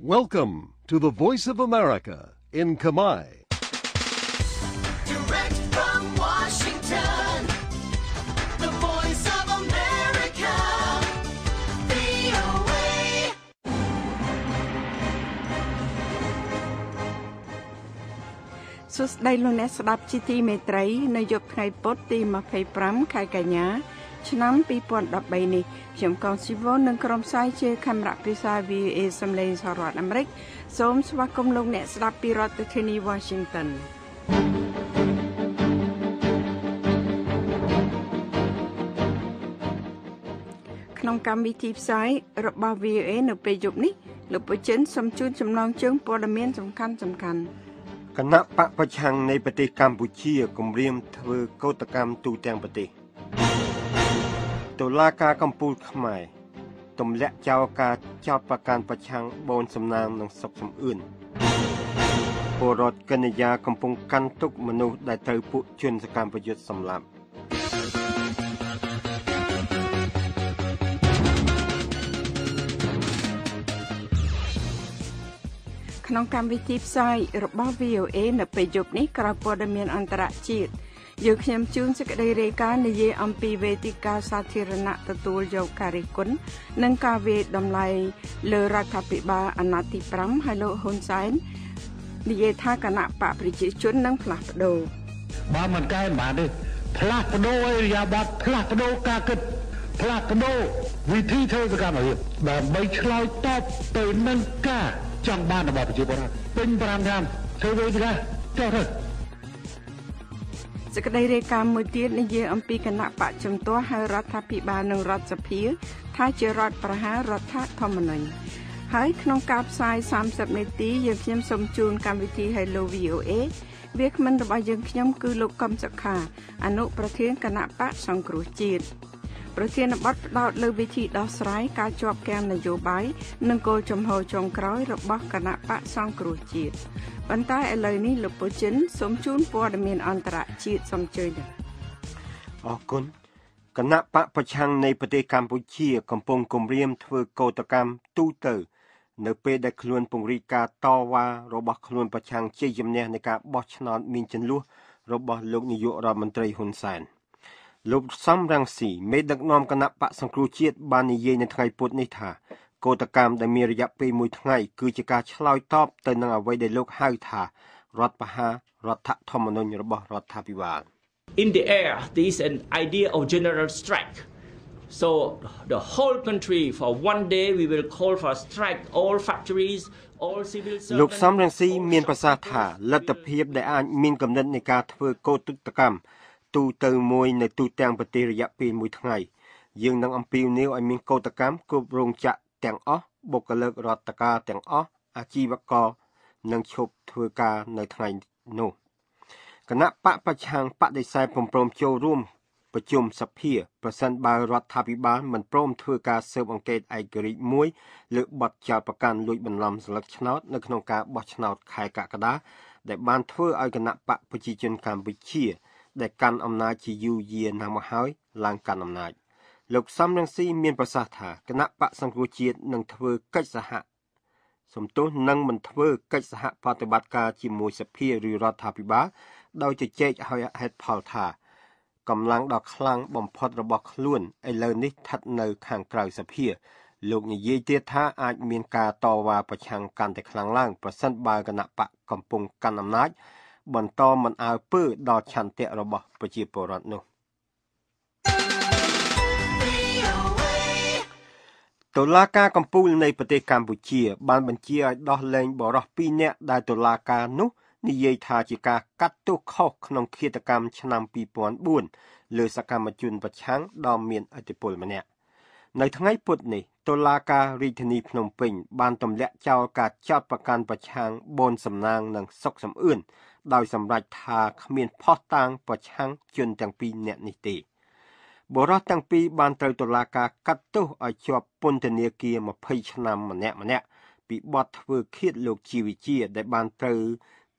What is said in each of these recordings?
Welcome to the Voice of America in Kamai. Direct from Washington, the Voice of America, VOA. ។សួស្តីលោកអ្នកស្ដាប់ជីទីមេត្រីខ្ញុំកងស៊ីវុននិងក្រុមផ្សាយជាខេមរៈភាសា VOA សំឡេងសហរដ្ឋអាមេរិក សូមស្វាគមន៍លោកអ្នកស្ដាប់ពីរដ្ឋធានី Washington ក្នុងកម្មវិធីផ្សាយរបស់ VOA នៅពេលយប់នេះលោកពចិនសូមជូនចំណងជើងព័ត៌មាន សំខាន់សំខាន់គណៈបកប្រឆាំងនៃប្រទេសកម្ពុជាគម្រាមធ្វើកោតកម្មទូទាំងប្រទេសតុលាការកំពូលខ្មែរទម្លាក់ចោលការចោទប្រកាន់ប្រឆាំងបូន សំណាមនិងសុកសំអឿនពលរដ្ឋកញ្ញាកំពុងកាន់ទុក មនុស្សដែលត្រូវពួកជនសកម្មប្រយុទ្ធសម្លាប់ក្នុងកម្មវិធីផ្សាយរបស់ VOA នៅពេលយប់នេះក្រៅព័ត៌មានអន្តរជាតិយើងខ្ញុំជួនសេចក្តីរាយការណ៍និយាយអំពីវេទិកាសាធារណៈទទួលយកការរិះគន់និងការវាយតម្លៃលើរដ្ឋាភិបាលអាណត្តិទី5ហើយលោកហ៊ុនសែននិយាយថាគណៈបកប្រជាជននឹងផ្លាស់ប្ដូរបើមិនកែបានទេផ្លាស់ប្ដូរអរិយាប័ត្រផ្លាស់ប្ដូរការគិតផ្លាស់ប្ដូរវិធីធ្វើសកម្មភាពដើម្បីឆ្លើយតបទៅនឹងការចង់បានរបស់ប្រជាពលរដ្ឋពេញ5ឆ្នាំធ្វើវេទិកាចុះទៅសេចក្តីរាយការណ៍មួយទៀតនិយាយអំពីគណៈបកជំទាស់ហៅរដ្ឋាភិបាលនិងរដ្ឋសភាថាជារដ្ឋប្រហាររដ្ឋធម្មនុញ្ញហើយក្នុងការផ្សាយ30នាទីយើងខ្ញុំសូមជូនកម្មវិធី Hello VOA វាគ្មិនរបស់យើងខ្ញុំ គឺលោកកឹមសុខា អនុប្រធានគណៈបកសង្គ្រោះជាតិប្រធានបទផ្ដោតលើវិធីដោះស្រាយការជាប់គាំនយោបាយនិងគោលជំហរចុងក្រោយរបស់គណៈបកសង្គ្រោះជាតិប៉ុន្តែឥឡូវនេះលោកពូចិនសូមជូនព័ត៌មានអន្តរជាតិសំជើញអរគុណគណៈបកប្រឆាំងនៃប្រទេសកម្ពុជា កំពុងគម្រាមធ្វើកោតកម្មទូទៅនៅពេលដែលខ្លួនពង្រីកការតវ៉ារបស់ខ្លួនប្រឆាំងជាជំនះនៃការបោះឆ្នោតមានចំនួនរបស់លោកនាយករដ្ឋមន្ត្រីហ៊ុនសែន។លោកសំរងស៊ីមេដឹកនាំគណៈបកសង្គ្រោះជាតិបាននិយាយនៅថ្ងៃពុធនេះថាកោតកម្មដែលមានរយៈពេល1ថ្ងៃគឺជាការ ឆ្លើយតបទៅនឹងអ្វីដែលលោកហៅថារដ្ឋបហារដ្ឋធម្មនុញ្ញរបស់រដ្ឋាភិបាល In the air there is an idea of general strike so the whole country for one day we will call for strike all factories all civil servants លោកសំរងស៊ីមានប្រសាសន៍ថាលទ្ធភាព ដែលអាចមាន កំណត់នៃការធ្វើកោតកម្មទូទៅមួយនៅទូទាំងប្រទេសរយៈពេលមួយថ្ងៃយើងនឹងអំពាវនាវឲ្យមានកោតកម្មគ្រប់រោងចក្រទាំងអស់បុគ្គលិករដ្ឋការទាំងអស់អាជីវករនឹងឈប់ធ្វើការនៅថ្ងៃនោះគណៈបកប្រឆាំងបដិសេធព្រមព្រំចូលរួមប្រជុំសភាប្រសិនបើរដ្ឋាភិបាលមិនព្រមធ្វើការស៊ើបអង្កេតឯករាជ្យមួយ លើបទចោទប្រកាន់លួចបន្លំស្លឹកឆ្នោតនៅក្នុងការបោះឆ្នោតខែកក្កដាដែលបានធ្វើឲ្យគណៈបកប្រជាជនកម្ពុជាដែលកាន់អំណាចជាយូរយារណាស់មកហើយឡើងកាន់អំណាចលោកសំរងស៊ីមានប្រសាសន៍ថាគណៈបកសង្គ្រោះជាតិនឹងធ្វើកិច្ចសហ សំទោសនឹងមិនធ្វើកិច្ចសហប្រតិបត្តិការជាមួយសភាឬរដ្ឋាភិបាលដោយជជែកឲ្យហេតុផលថាកម្លាំងដ៏ខ្លាំងបំផុតរបស់ខ្លួនឥឡូវនេះស្ថិតនៅខាងក្រៅសភា លោកនិយាយទៀតថាអាចមានការតវ៉ាប្រឆាំងកាន់តែខ្លាំងឡើងប្រសិនបើគណៈបកកំពុងកាន់អំណាចបន្តមិនអើពើដល់ឆន្ទៈរបស់ប្រជាពលរដ្ឋនោះតុលាការកំពូលនៃប្រទេសកម្ពុជា បានបញ្ជាឲ្យដោះលែងបរិស2នាក់ដែលតុលាការនោះនិយាយថាជាការកាត់ទោសខុសក្នុងឃាតកម្មឆ្នាំ2004លើសកម្មជនប្រឆាំងដ៏មានឥទ្ធិពលម្នាក់នៅថ្ងៃពុធនេះតុលាការរាជធានីភ្នំពេញ បានទម្លាក់ចោលការចោទប្រកាន់ប្រឆាំងបូនសំណាងនិងសុកសំអឿនដោយសម្រេចថាគ្មានផុសតាងប្រឆាំងជនទាំងពីរនាក់នេះទេបុរសទាំងពីរបានត្រូវតុលាការកាត់ទោសឲ្យជាប់ពន្ធនាគារ20ឆ្នាំម្នាក់ម្នាក់ពីបទធ្វើឃាតលោកជីវិជា ដែល បានត្រូវ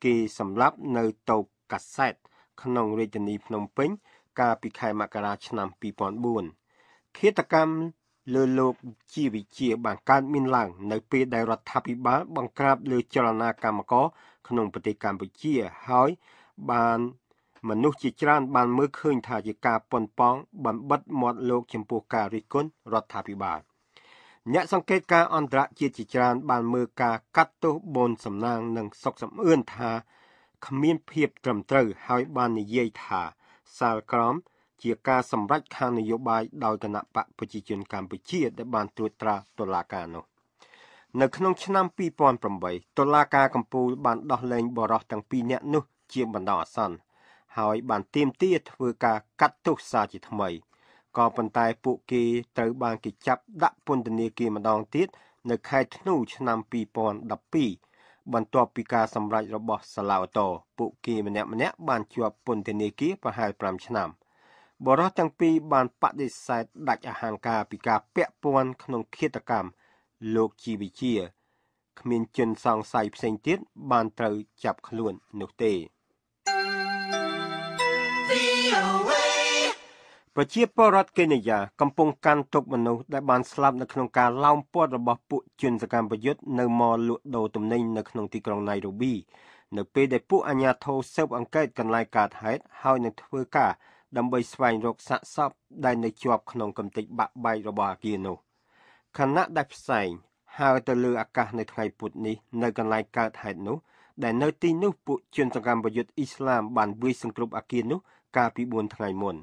គេសម្លាប់នៅតូបកាសែតក្នុងរាជធានីភ្នំពេញ កាលពីខែមករាឆ្នាំ2004ឃាតកម្មលើលោកជាវិជាបានកើតមានឡើងនៅពេលដែលរដ្ឋាភិបាលបង្ក្រាបលើចលនាកម្មករក្នុងប្រទេសកម្ពុជាហើយបានមនុស្សជាច្រើនបានមើលឃើញថាជាការប៉ុនប៉ងបំបិតមាត់លោកចំពោះការរិះគន់រដ្ឋាភិបាលអ្នកសង្កេតការអន្តរជាតិជាច្រើនបានមើលការកាត់ទោសបូនសំណាងនិងសុកសំអឿនថាគ្មានភាពត្រឹមត្រូវហើយបាននិយាយថាសាលក្រមជាការសម្រេចខាងនយោបាយដោយគណៈបកប្រជាជនកម្ពុជាដែលបានត្រួតត្រាតុលាការនោះនៅក្នុងឆ្នាំ2008តុលាការកំពូលបាន ដោះលែងបរិសុទ្ធទាំងពីរនាក់នោះ ជាបណ្ដោះអាសន្នហើយ បានទាមទារធ្វើការកាត់ទោសសារជាថ្មីក៏ប៉ុន្តែពួកគេត្រូវបានគេចាប់ដាក់ពន្ធនាគារម្ដងទៀតនៅ ខែធ្នូឆ្នាំ2012បន្ទាប់ពីការសម្រេចរបស់សាឡាវតពួកគេម្នាក់ៗបានជាប់ពន្ធនាគារប្រហែល5ឆ្នាំ។បរិះទាំងពីរបានបដិសេធដាច់អហង្ការពីការពាក់ព័ន្ធក្នុងឃាតកម្មលោកជីវិជាគ្មានជនសង្ស័យផ្សេងទៀតបានត្រូវចាប់ខ្លួននោះទេប្រជាពលរដ្ឋកេនីយ៉ាកំពុងកាន់ទុកមនុស្សដែលបានស្លាប់នៅក្នុងការឡោមព័ទ្ធរបស់ពួកជនសកម្មប្រយុទ្ធនៅមលលក់ដូរទំនិញនៅក្នុងទីក្រុងណៃរូប៊ីនៅពេលដែលពួកអាជ្ញាធរស៊ើបអង្កេតកន្លែងកើតហេតុហើយនឹងធ្វើការដើម្បីស្វែងរកសាកសពដែលនៅជាប់ក្នុងកំទេចបាក់បែករបស់អគារនោះខណៈដែលផ្សែងហើរទៅលើអាកាសនៅថ្ងៃពុធនេះនៅកន្លែងកើតហេតុនោះ ដែលនៅទីនោះពួកជនសកម្មប្រយុទ្ធអ៊ីស្លាមបានវាយសង្គ្រប់អាគារនោះកាលពី4ថ្ងៃមុន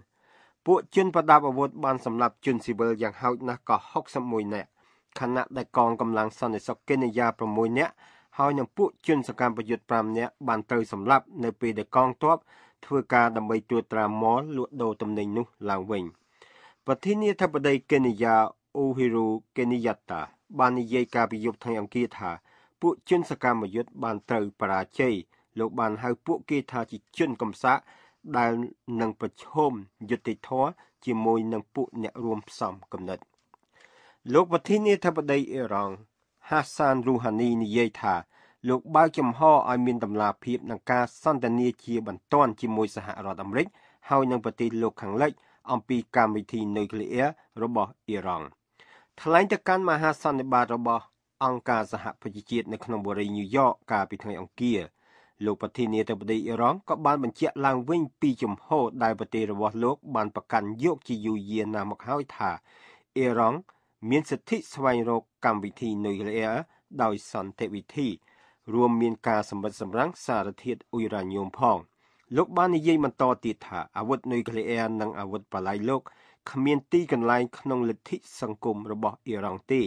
ពួកជនប្រដាប់អាវុធបានសម្លាប់ជនស៊ីវិលយ៉ាងហោចណាស់ក៏61នាក់ខណៈដែលកងកម្លាំងសន្តិសុខកេនយ៉ា6នាក់ហើយនឹងពួកជនសកម្មប្រយុទ្ធ5នាក់បានត្រូវសម្លាប់នៅពេលដែលកងទ័ពធ្វើការដើម្បីត្រួតត្រាមលលក់ដូរទំនិញនោះឡើងវិញប្រធានាធិបតីកេនីយ៉ាអូហ៊ីរូកេនីយ៉ាតា បាននិយាយការពីយប់ថ្ងៃអង្គារថា ពួកជនសកម្មយុទ្ធបានត្រូវបរាជ័យលោកបានហៅពួកគេថាជាជនកំសាកដែលនឹងប្រឈមយុត្តិធម៌ជាមួយនឹងពួកអ្នករួមផ្សំគំនិតលោកប្រធានាធិបតីអ៊ីរ៉ង់ហាសានរូហានីនិយាយថាលោកបើកចំហឲ្យមានតម្លាភាពនឹងការសន្ទនាជាបន្ទាន់ជាមួយសហរដ្ឋអាមេរិកហើយនឹងប្រទេសលោកខាងលិចអំពីកម្មវិធីនុយក្លេអ៊ែររបស់អ៊ីរ៉ង់ថ្លែងទៅកាន់មហាសន្និបាតរបស់អង្គការសហប្រជាជាតិនៅក្នុងបូរីញូវយ៉កកាលពីថ្ងៃអង្គារលោកប្រធានាធិបតីអ៊ីរ៉ង់ក៏បានបញ្ជាក់ឡើងវិញពីជំហរដែលប្រទេសរបស់លោកបានប្រកាន់យកជាយូរយារណាស់មកហើយថាអ៊ីរ៉ង់មានសិទ្ធិស្វែងរកកម្មវិធីនុយក្លេអ៊ែរដោយសន្តិវិធីរួមមានការសម្បិតសម្រាំងសារធាតុអ៊ុយរ៉ាញូមផងលោកបាននិយាយបន្តទៀតថាអាវុធនុយក្លេអ៊ែរនិងអាវុធបលាយលោកគ្មានទីកន្លែងក្នុងលទ្ធិសង្គមរបស់អ៊ីរ៉ង់ទេ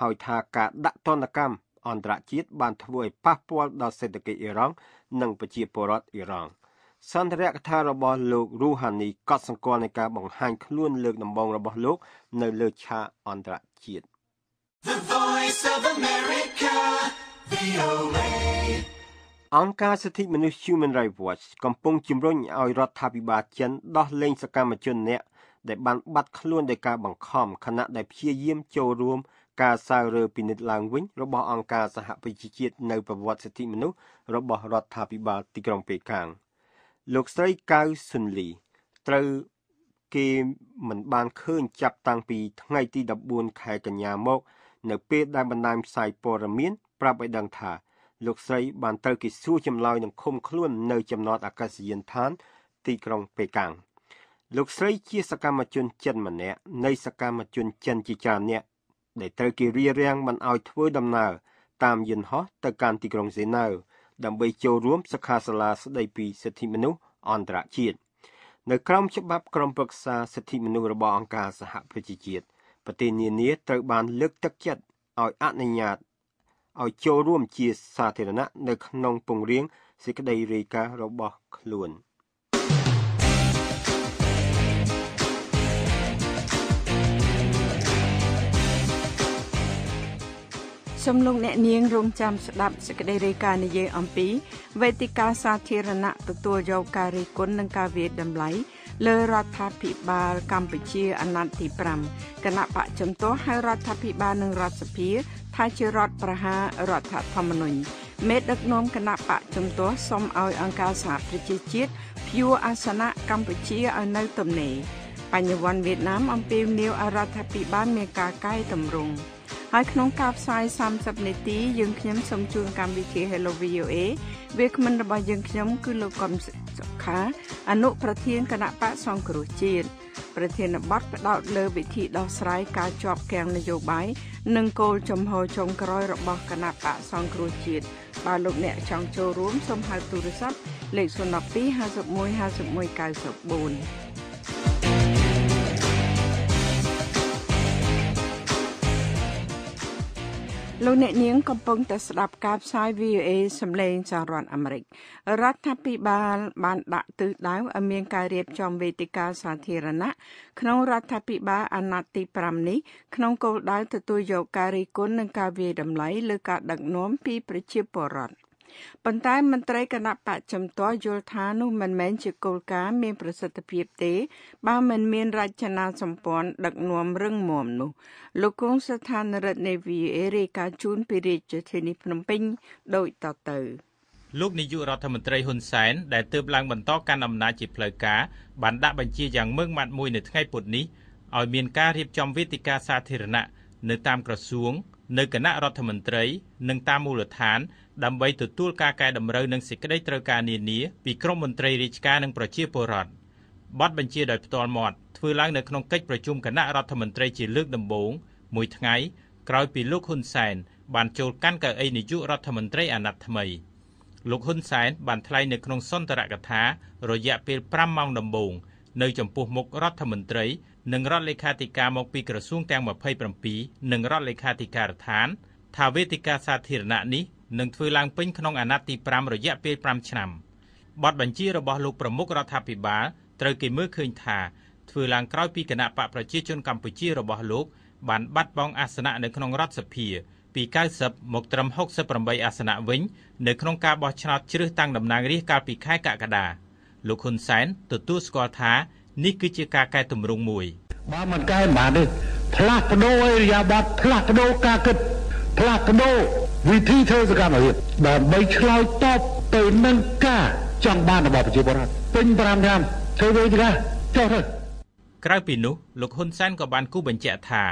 ហើយថាការដាក់ទណ្ឌកម្មអន្តរជាតិបានធ្វើឲ្យប៉ះពាល់ដល់សេដ្ឋកិច្ចអ៊ីរ៉ង់និងប្រជាពលរដ្ឋអ៊ីរ៉ង់សន្ទរកថារបស់លោករូហានីកត់សម្គាល់នៃការបង្ហាញ ខ្លួន លើកដំបូងរបស់លោក នៅលើឆាកអន្តរជាតិ The Voice of America អង្គការសិទ្ធិមនុស្ស Human Rights Watch កំពុងជំរុញឲ្យរដ្ឋាភិបាលចិនដោះលែងសកម្មជនអ្នកដែលបានបាត់ខ្លួនដោយការបង្ខំខណៈដែលព្យាយាមចូលរួមការសើរើពិនិត្យឡើងវិញរបស់អង្គការសហប្រជាជាតិនៅប្រវត្តិសិទ្ធិមនុស្សរបស់រដ្ឋាភិបាលទីក្រុងប៉េកាំងលោកស្រីកៅស៊ុនលីត្រូវគេមិនបានឃើញចាប់តាំងពីថ្ងៃទី14ខែកញ្ញាមកនៅពេលដែលបណ្ដាញផ្សាយព័ត៌មានប្រាប់ឲ្យដឹងថាលោកស្រីបានត្រូវគេសួរចម្លើយនឹងឃុំខ្លួននៅចំណតអាកាសយានដ្ឋានទីក្រុងប៉េកាំងលោកស្រីជាសកម្មជនចិនម្នាក់នៃសកម្មជនចិនជាច្រើនអ្នកដែលត្រូវគេរារាំងមិនឲ្យធ្វើដំណើរតាមយន្តហោះទៅកាន់ទីក្រុងសេណៅដើម្បីចូលរួមសិក្ខាសាលាស្តីពីសិទ្ធិមនុស្សអន្តរជាតិនៅក្រោមច្បាប់ក្រមប្រឹក្សាសិទ្ធិមនុស្សរបស់អង្គការសហប្រជាជាតិប្រទេសនានាត្រូវបានលើកទឹកចិត្តឲ្យអនុញ្ញាតឲ្យចូលរួមជាសាធារណៈនៅក្នុងពង្រៀងសេចក្តីរាយការណ៍របស់ខ្លួន។ូមលោកអ្នកនាងរងចាំស្ដាប់សេចក្តីរាយការណ៍នយោបាយអំពីវេទិកាសាធារណៈទទួលយកការរិះគន់និងការវាយតម្លៃលើរដ្ឋាភិបាលកម្ពុជាអាណត្តិទី5គណៈបកជំទាស់ហៅរដ្ឋាភិបាលនិងរដ្ឋសភាថាជារដ្ឋប្រហាររដ្ឋធម្មនុញ្ញមេដឹកនាំគណៈបកជំទាស់សូមឲ្យអង្គការសហប្រជាជាតិព្យួរអាសនៈកម្ពុជាឲ្យនៅ ទំនេរបញ្ញវន្តវៀតណាម អំពាវនាវឲ្យរដ្ឋាភិបាលមានការកែតម្រង់ហើយក្នុងការផ្សាយ30នាទីយើងខ្ញុំសូមជូនកម្មវិធី Hello VOA វាគ្មិនរបស់យើងខ្ញុំ គឺលោកកំសុខា អនុប្រធានគណៈបកសង្គ្រោះជាតិប្រធានបទផ្ដោតលើវិធីដោះស្រាយការជាប់គាំងនយោបាយនិងគោលចំហចុងក្រោយរបស់គណៈបកសង្គ្រោះជាតិបើលោកអ្នកចង់ចូលរួមសូមហៅទូរស័ព្ទលេខ012 51 51 94លោកអ្នកនាងកំពុងតែស្ដាប់ការផ្សាយ VOA សម្លេងសហរដ្ឋអាមេរិករដ្ឋាភិបាល បាន ដាក់ទិសដៅឲ្យមាន ការរៀបចំវេទិកាសាធារណៈក្នុងរដ្ឋាភិបាលអាណត្តិទី5នេះក្នុងគោលដៅទទួលយកការរីគុណនិងការវាយតម្លៃលើការដឹកនាំពីប្រជាពលរដ្ឋប៉ុន្តែមន្ត្រីគណៈបច្ចំទាស់យល់ថានោះមិនមែនជាគោលការណ៍មានប្រសិទ្ធភាពទេ បើមិនមានរចនាសម្ព័ន្ធដឹកនាំរឹងមាំនោះលោកគង់ស្ថានរដ្ឋនៃ VA រាយការណ៍ជូនពីរាជធានីភ្នំពេញដូចតទៅ លោកនាយករដ្ឋមន្ត្រីហ៊ុនសែនដែលទើបឡើងបន្តកាន់អំណាចជាផ្លូវការបានដាក់បញ្ជាយ៉ាងម៉ឺងម៉ាត់មួយនៅថ្ងៃពុធនេះឲ្យ មានការរៀបចំវេទិកាសាធារណៈនៅតាមក្រសួងនៅគណៈរដ្ឋមន្ត្រីនិងតាមមូលដ្ឋានដើម្បីទទួលការកែតម្រូវនិងសេចក្តីត្រូវការនានា ពីក្រមមន្ត្រីរាជការនិងប្រជាពលរដ្ឋប័ណ្ណបញ្ជាដោយផ្ទាល់មាត់ធ្វើឡើង នៅក្នុងកិច្ចប្រជុំគណៈរដ្ឋមន្ត្រីជាលើកដំបូងមួយថ្ងៃក្រោយពីលោកហ៊ុនសែនបានចូលកាន់កៅអីនាយករដ្ឋមន្ត្រីអាណត្តិថ្មី លោកហ៊ុនសែនបានថ្លែងនៅក្នុងសន្ទរកថារយៈពេល5ម៉ោងដំបូងនៅ ចំពោះមុខរដ្ឋមន្ត្រីនិងរដ្ឋលេខាធិការមកពីក្រសួងទាំង27និងរដ្ឋលេខាធិការដ្ឋាន ថាវេទិកាសាធារណៈនេះនឹងធ្វើឡើងពេញក្នុងអាណត្តិទី5រយៈពេល5ឆ្នាំបទបញ្ជារបស់លោកប្រមុខរដ្ឋាភិបាលត្រូវគេមើលឃើញថាធ្វើឡើងក្រោយពីគណៈបកប្រជា ជនកម្ពុជារបស់លោក បានបាត់បង់អាសនៈនៅក្នុងរដ្ឋសភា ពី90មកត្រឹម68អាសនៈវិញនៅក្នុងការបោះឆ្នោតជ្រើសតាំងតំណាងរាស្ត្រកាលពីខែកក្កដាលោកហ៊ុនសែនទទួលស្គាល់ថានេះគឺជាការកែតម្រង់មួយបើមិនកែបានទេផ្លាស់ប្ដូរអរិយាប័ត្រផ្លាស់ប្ដូរការគិត ផ្លាស់ប្ដូរវិធីធ្វើសកម្មភាពដើម្បីឆ្លើយតបទៅនឹងការចង់បានរបស់ប្រជាពលរដ្ឋពេញ5ឆ្នាំធ្វើវិញទៅចុះទៅក្រៅពីនោះលោកហ៊ុនសែនក៏បានគូបញ្ជាក់ថា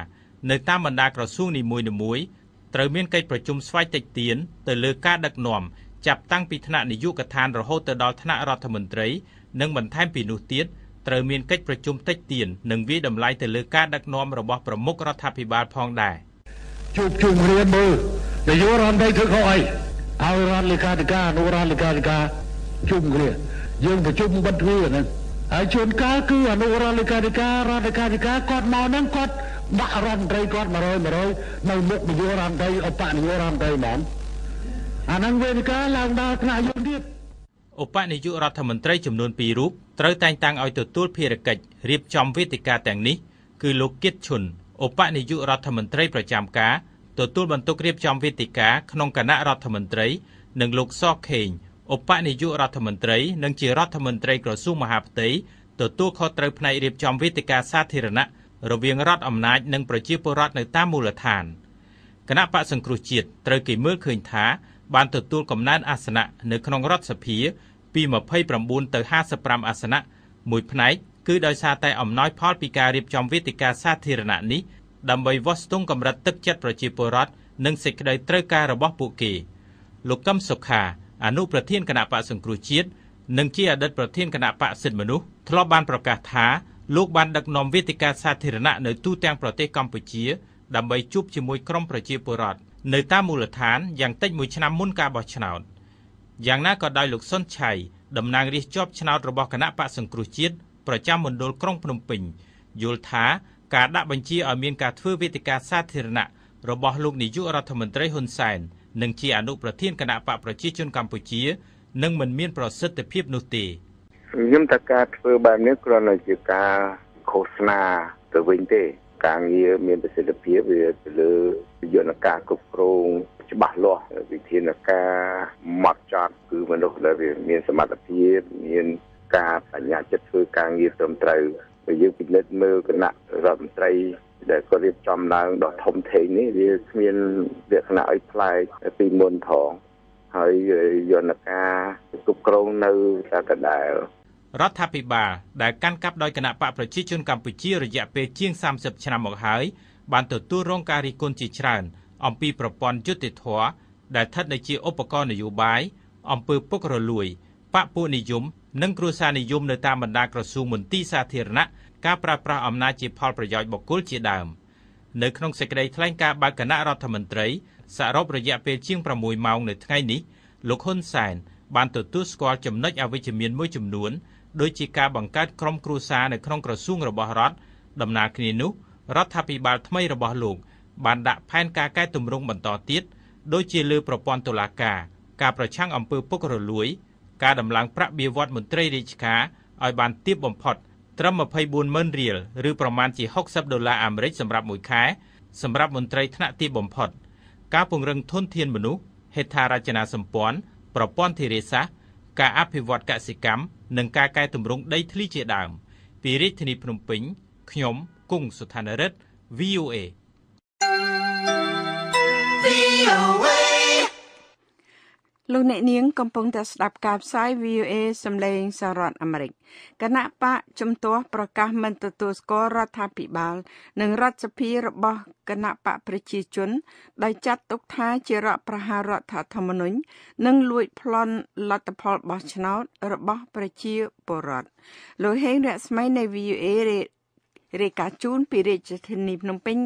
នៅតាមបណ្ដាក្រសួងនីមួយៗត្រូវមានកិច្ចប្រជុំស្វ័យតិចទៀនទៅលើការដឹកនាំចាប់តាំងពីថ្នាក់នាយកដ្ឋានរហូតទៅដល់ថ្នាក់រដ្ឋមន្ត្រី និងបន្ថែមពីនោះទៀតគត្រូវមានកិច្ចប្រជុំតិចទៀននិងវាយតម្លៃទៅលើការដឹកនាំរបស់ប្រមុខរដ្ឋាភិបាលផងដែរជួបជុំរៀនមើលនយោបាយរដ្ឋមន្ត្រីធ្វើខុសអីហើយរដ្ឋលេខាធិការអនុរដ្ឋលេខាធិការជុំគ្នាយើងប្រជុំបិទទ្វារហ្នឹងហើយជួនកាលគឺ អនុរដ្ឋលេខាធិការរដ្ឋលេខាធិការគាត់មកហ្នឹងគាត់ដាក់រដ្ឋមន្ត្រីគាត់100 100នៅមុខនយោបាយរដ្ឋមន្ត្រីអបនយោបាយរដ្ឋមន្ត្រីហ្មងអាហ្នឹងវេទិកាឡើងដល់ថ្នាក់យើងទៀតឧបនាយករដ្ឋមន្ត្រីចំនួន2រូបត្រូវតែងតាំងឲ្យទទួលភារកិច្ចរៀបចំវេទិកាទាំងនេះគឺលោកគៀតឈុនឧបនាយករដ្ឋមន្ត្រីប្រចាំការទទួលបន្ទុករៀបចំវេទិកាក្នុងគណៈរដ្ឋមន្ត្រីនិងលោកសខេងឧបនាយករដ្ឋមន្ត្រីនិងជារដ្ឋមន្ត្រីក្រសួងមហាផ្ទៃទទួលខុសត្រូវផ្នែករៀបចំវេទិកាសាធារណៈរវាងរដ្ឋអំណាចនិងប្រជាពលរដ្ឋនៅតាមមូលដ្ឋានគណៈបកសង្គ្រោះជាតិត្រូវគេមើលឃើញថាបានទទួលកំណែនអាសនៈនៅក្នុងរដ្ឋសភា ពី29ទៅ55អាសនៈមួយផ្នែកគឺដោយសារតែអំណោយផលពីការរៀបចំវេទិកាសាធារណៈនេះដើម្បីវាស់ស្ទង់កម្រិតទឹកចិត្តប្រជាពលរដ្ឋនិងសេចក្តីត្រូវការរបស់ពួកគេ លោកកឹមសុខាអនុប្រធានគណៈបកសង្គ្រោះជាតិនិងជាអតីតប្រធានគណៈបកសិទ្ធិមនុស្សធ្លាប់បានប្រកាសថាលោកបានដឹកនាំវេទិកាសាធារណៈនៅទូទាំងប្រទេសកម្ពុជាដើម្បីជួបជាមួយក្រុមប្រជាពលរដ្ឋនៅតាមមូលដ្ឋានយ៉ាងតិចមួយឆ្នាំមុនការបោះឆ្នោតយ៉ាងណាក៏ដោយលោកសុនឆៃតំណាងរាស្ត្រជាប់ឆ្នោតរបស់គណៈបកសង្គ្រោះជាតិប្រចាំមណ្ឌលក្រុងភ្នំពេញ យល់ថាការដាក់បញ្ជាឲ្យមានការធ្វើវេទិកាសាធារណៈរបស់លោកនាយករដ្ឋមន្ត្រីហ៊ុនសែននិងជាអនុប្រធានគណៈបកប្រជាជនកម្ពុជានឹងមិនមានប្រសិទ្ធភាពនោះទេខ្ញុំថាការធ្វើបែបនេះគ្រាន់តែជាការឃោសនាទៅវិញទេការងារមានប្រសិទ្ធភាពវាទៅលើយន្តការគ្រប់គ្រងច្បាស់លាស់វិធានការមកចត់គឺមនុស្សដែលវាមានសមត្ថភាព មានការបញ្ញា ចិត្តធ្វើការងារត្រឹមត្រូវបើយើងពិនិត្យមើលគណៈរដ្ឋមន្ត្រី ដែលគាត់រៀបចំឡើងដ៏ធំធេងនេះវាគ្មានលក្ខណៈអីប្លែកពីមុនផងហើយយន្តការគ្រប់គ្រងនៅតែដដែលរដ្ឋាភិបាលដែលកាន់កាប់ដោយគណៈបកប្រជាជនកម្ពុជារយៈពេលជាង30ឆ្នាំមកហើយ បានទទួលរងការរិះគន់ជាច្រើន អំពីប្រព័ន្ធយុតិធធដែលស្ថិតនៅជាឧបករណ៍នយោបាយ អំពើពុករលួយបពពួកនិយមនិងគ្រួសារនិយមនៅតាមបណ្ដាក្រសួងមន្ទីរសាធារណៈការប្រើប្រាស់អំណាចជាផលប្រយោជន៍បុគ្គលជាដើមនៅក្នុងសេចក្តីថ្លែងការណ៍បើកគណៈរដ្ឋមន្ត្រីសរុបរយៈពេលជាង6ម៉ោងនៅថ្ងៃនេះលោកហ៊ុនសែនបានទទួលស្គាល់ចំណុចអវិជ្ជមានមួយចំនួនដូចជាការបង្កើតក្រុមគ្រួសារនៅក្នុងក្រសួងរបស់រដ្ឋដំណើរគ្នានោះរដ្ឋាភិបាលថ្មីរបស់លោក បានដាក់ផែនការកែតម្រង់បន្តទៀតដូចជាលើប្រព័ន្ធតុលាការការប្រឆាំងអំពើពុករលួយការដំឡើងប្រាក់បៀវត្សមន្ត្រីរាជការឲ្យបានទាបបំផុត ត្រឹម24ម៉ឺនរៀលឬប្រមាណជា60ដុល្លារអាមេរិកសម្រាប់មួយខែសម្រាប់មន្ត្រីថ្នាក់ទាបបំផុតការពង្រឹងធនធានមនុស្សហេដ្ឋារចនាសម្ព័ន្ធប្រព័ន្ធធារាសាស្ត្រការអភិវឌ្ឍកសិកម្មនិងការកែតម្រង់ដី ធ្លីជាដើមពីរាជធានី ភ្នំពេញខ្ញុំគង់សុថានរិទ្ធ VOA VOA លោកអ្នកនាងកំពុងតែស្ដាប់ការផ្សាយ VOA សំឡេងសហរដ្ឋអាមេរិកគណៈបកជំទាស់ប្រកាសមិនទទួលស្គាល់រដ្ឋាភិបាលនិងរដ្ឋសភារបស់គណៈបកប្រជាជនដោយចាត់ទុកថាជារដ្ឋប្រហាររដ្ឋធម្មនុញ្ញនិងលួចប្លន់លទ្ធផលបោះឆ្នោត របស់ ប្រជាពលរដ្ឋលោកហេងរស្មីនៃ VOA រាយការណ៍ជូនពីរាជធានីភ្នំពេញ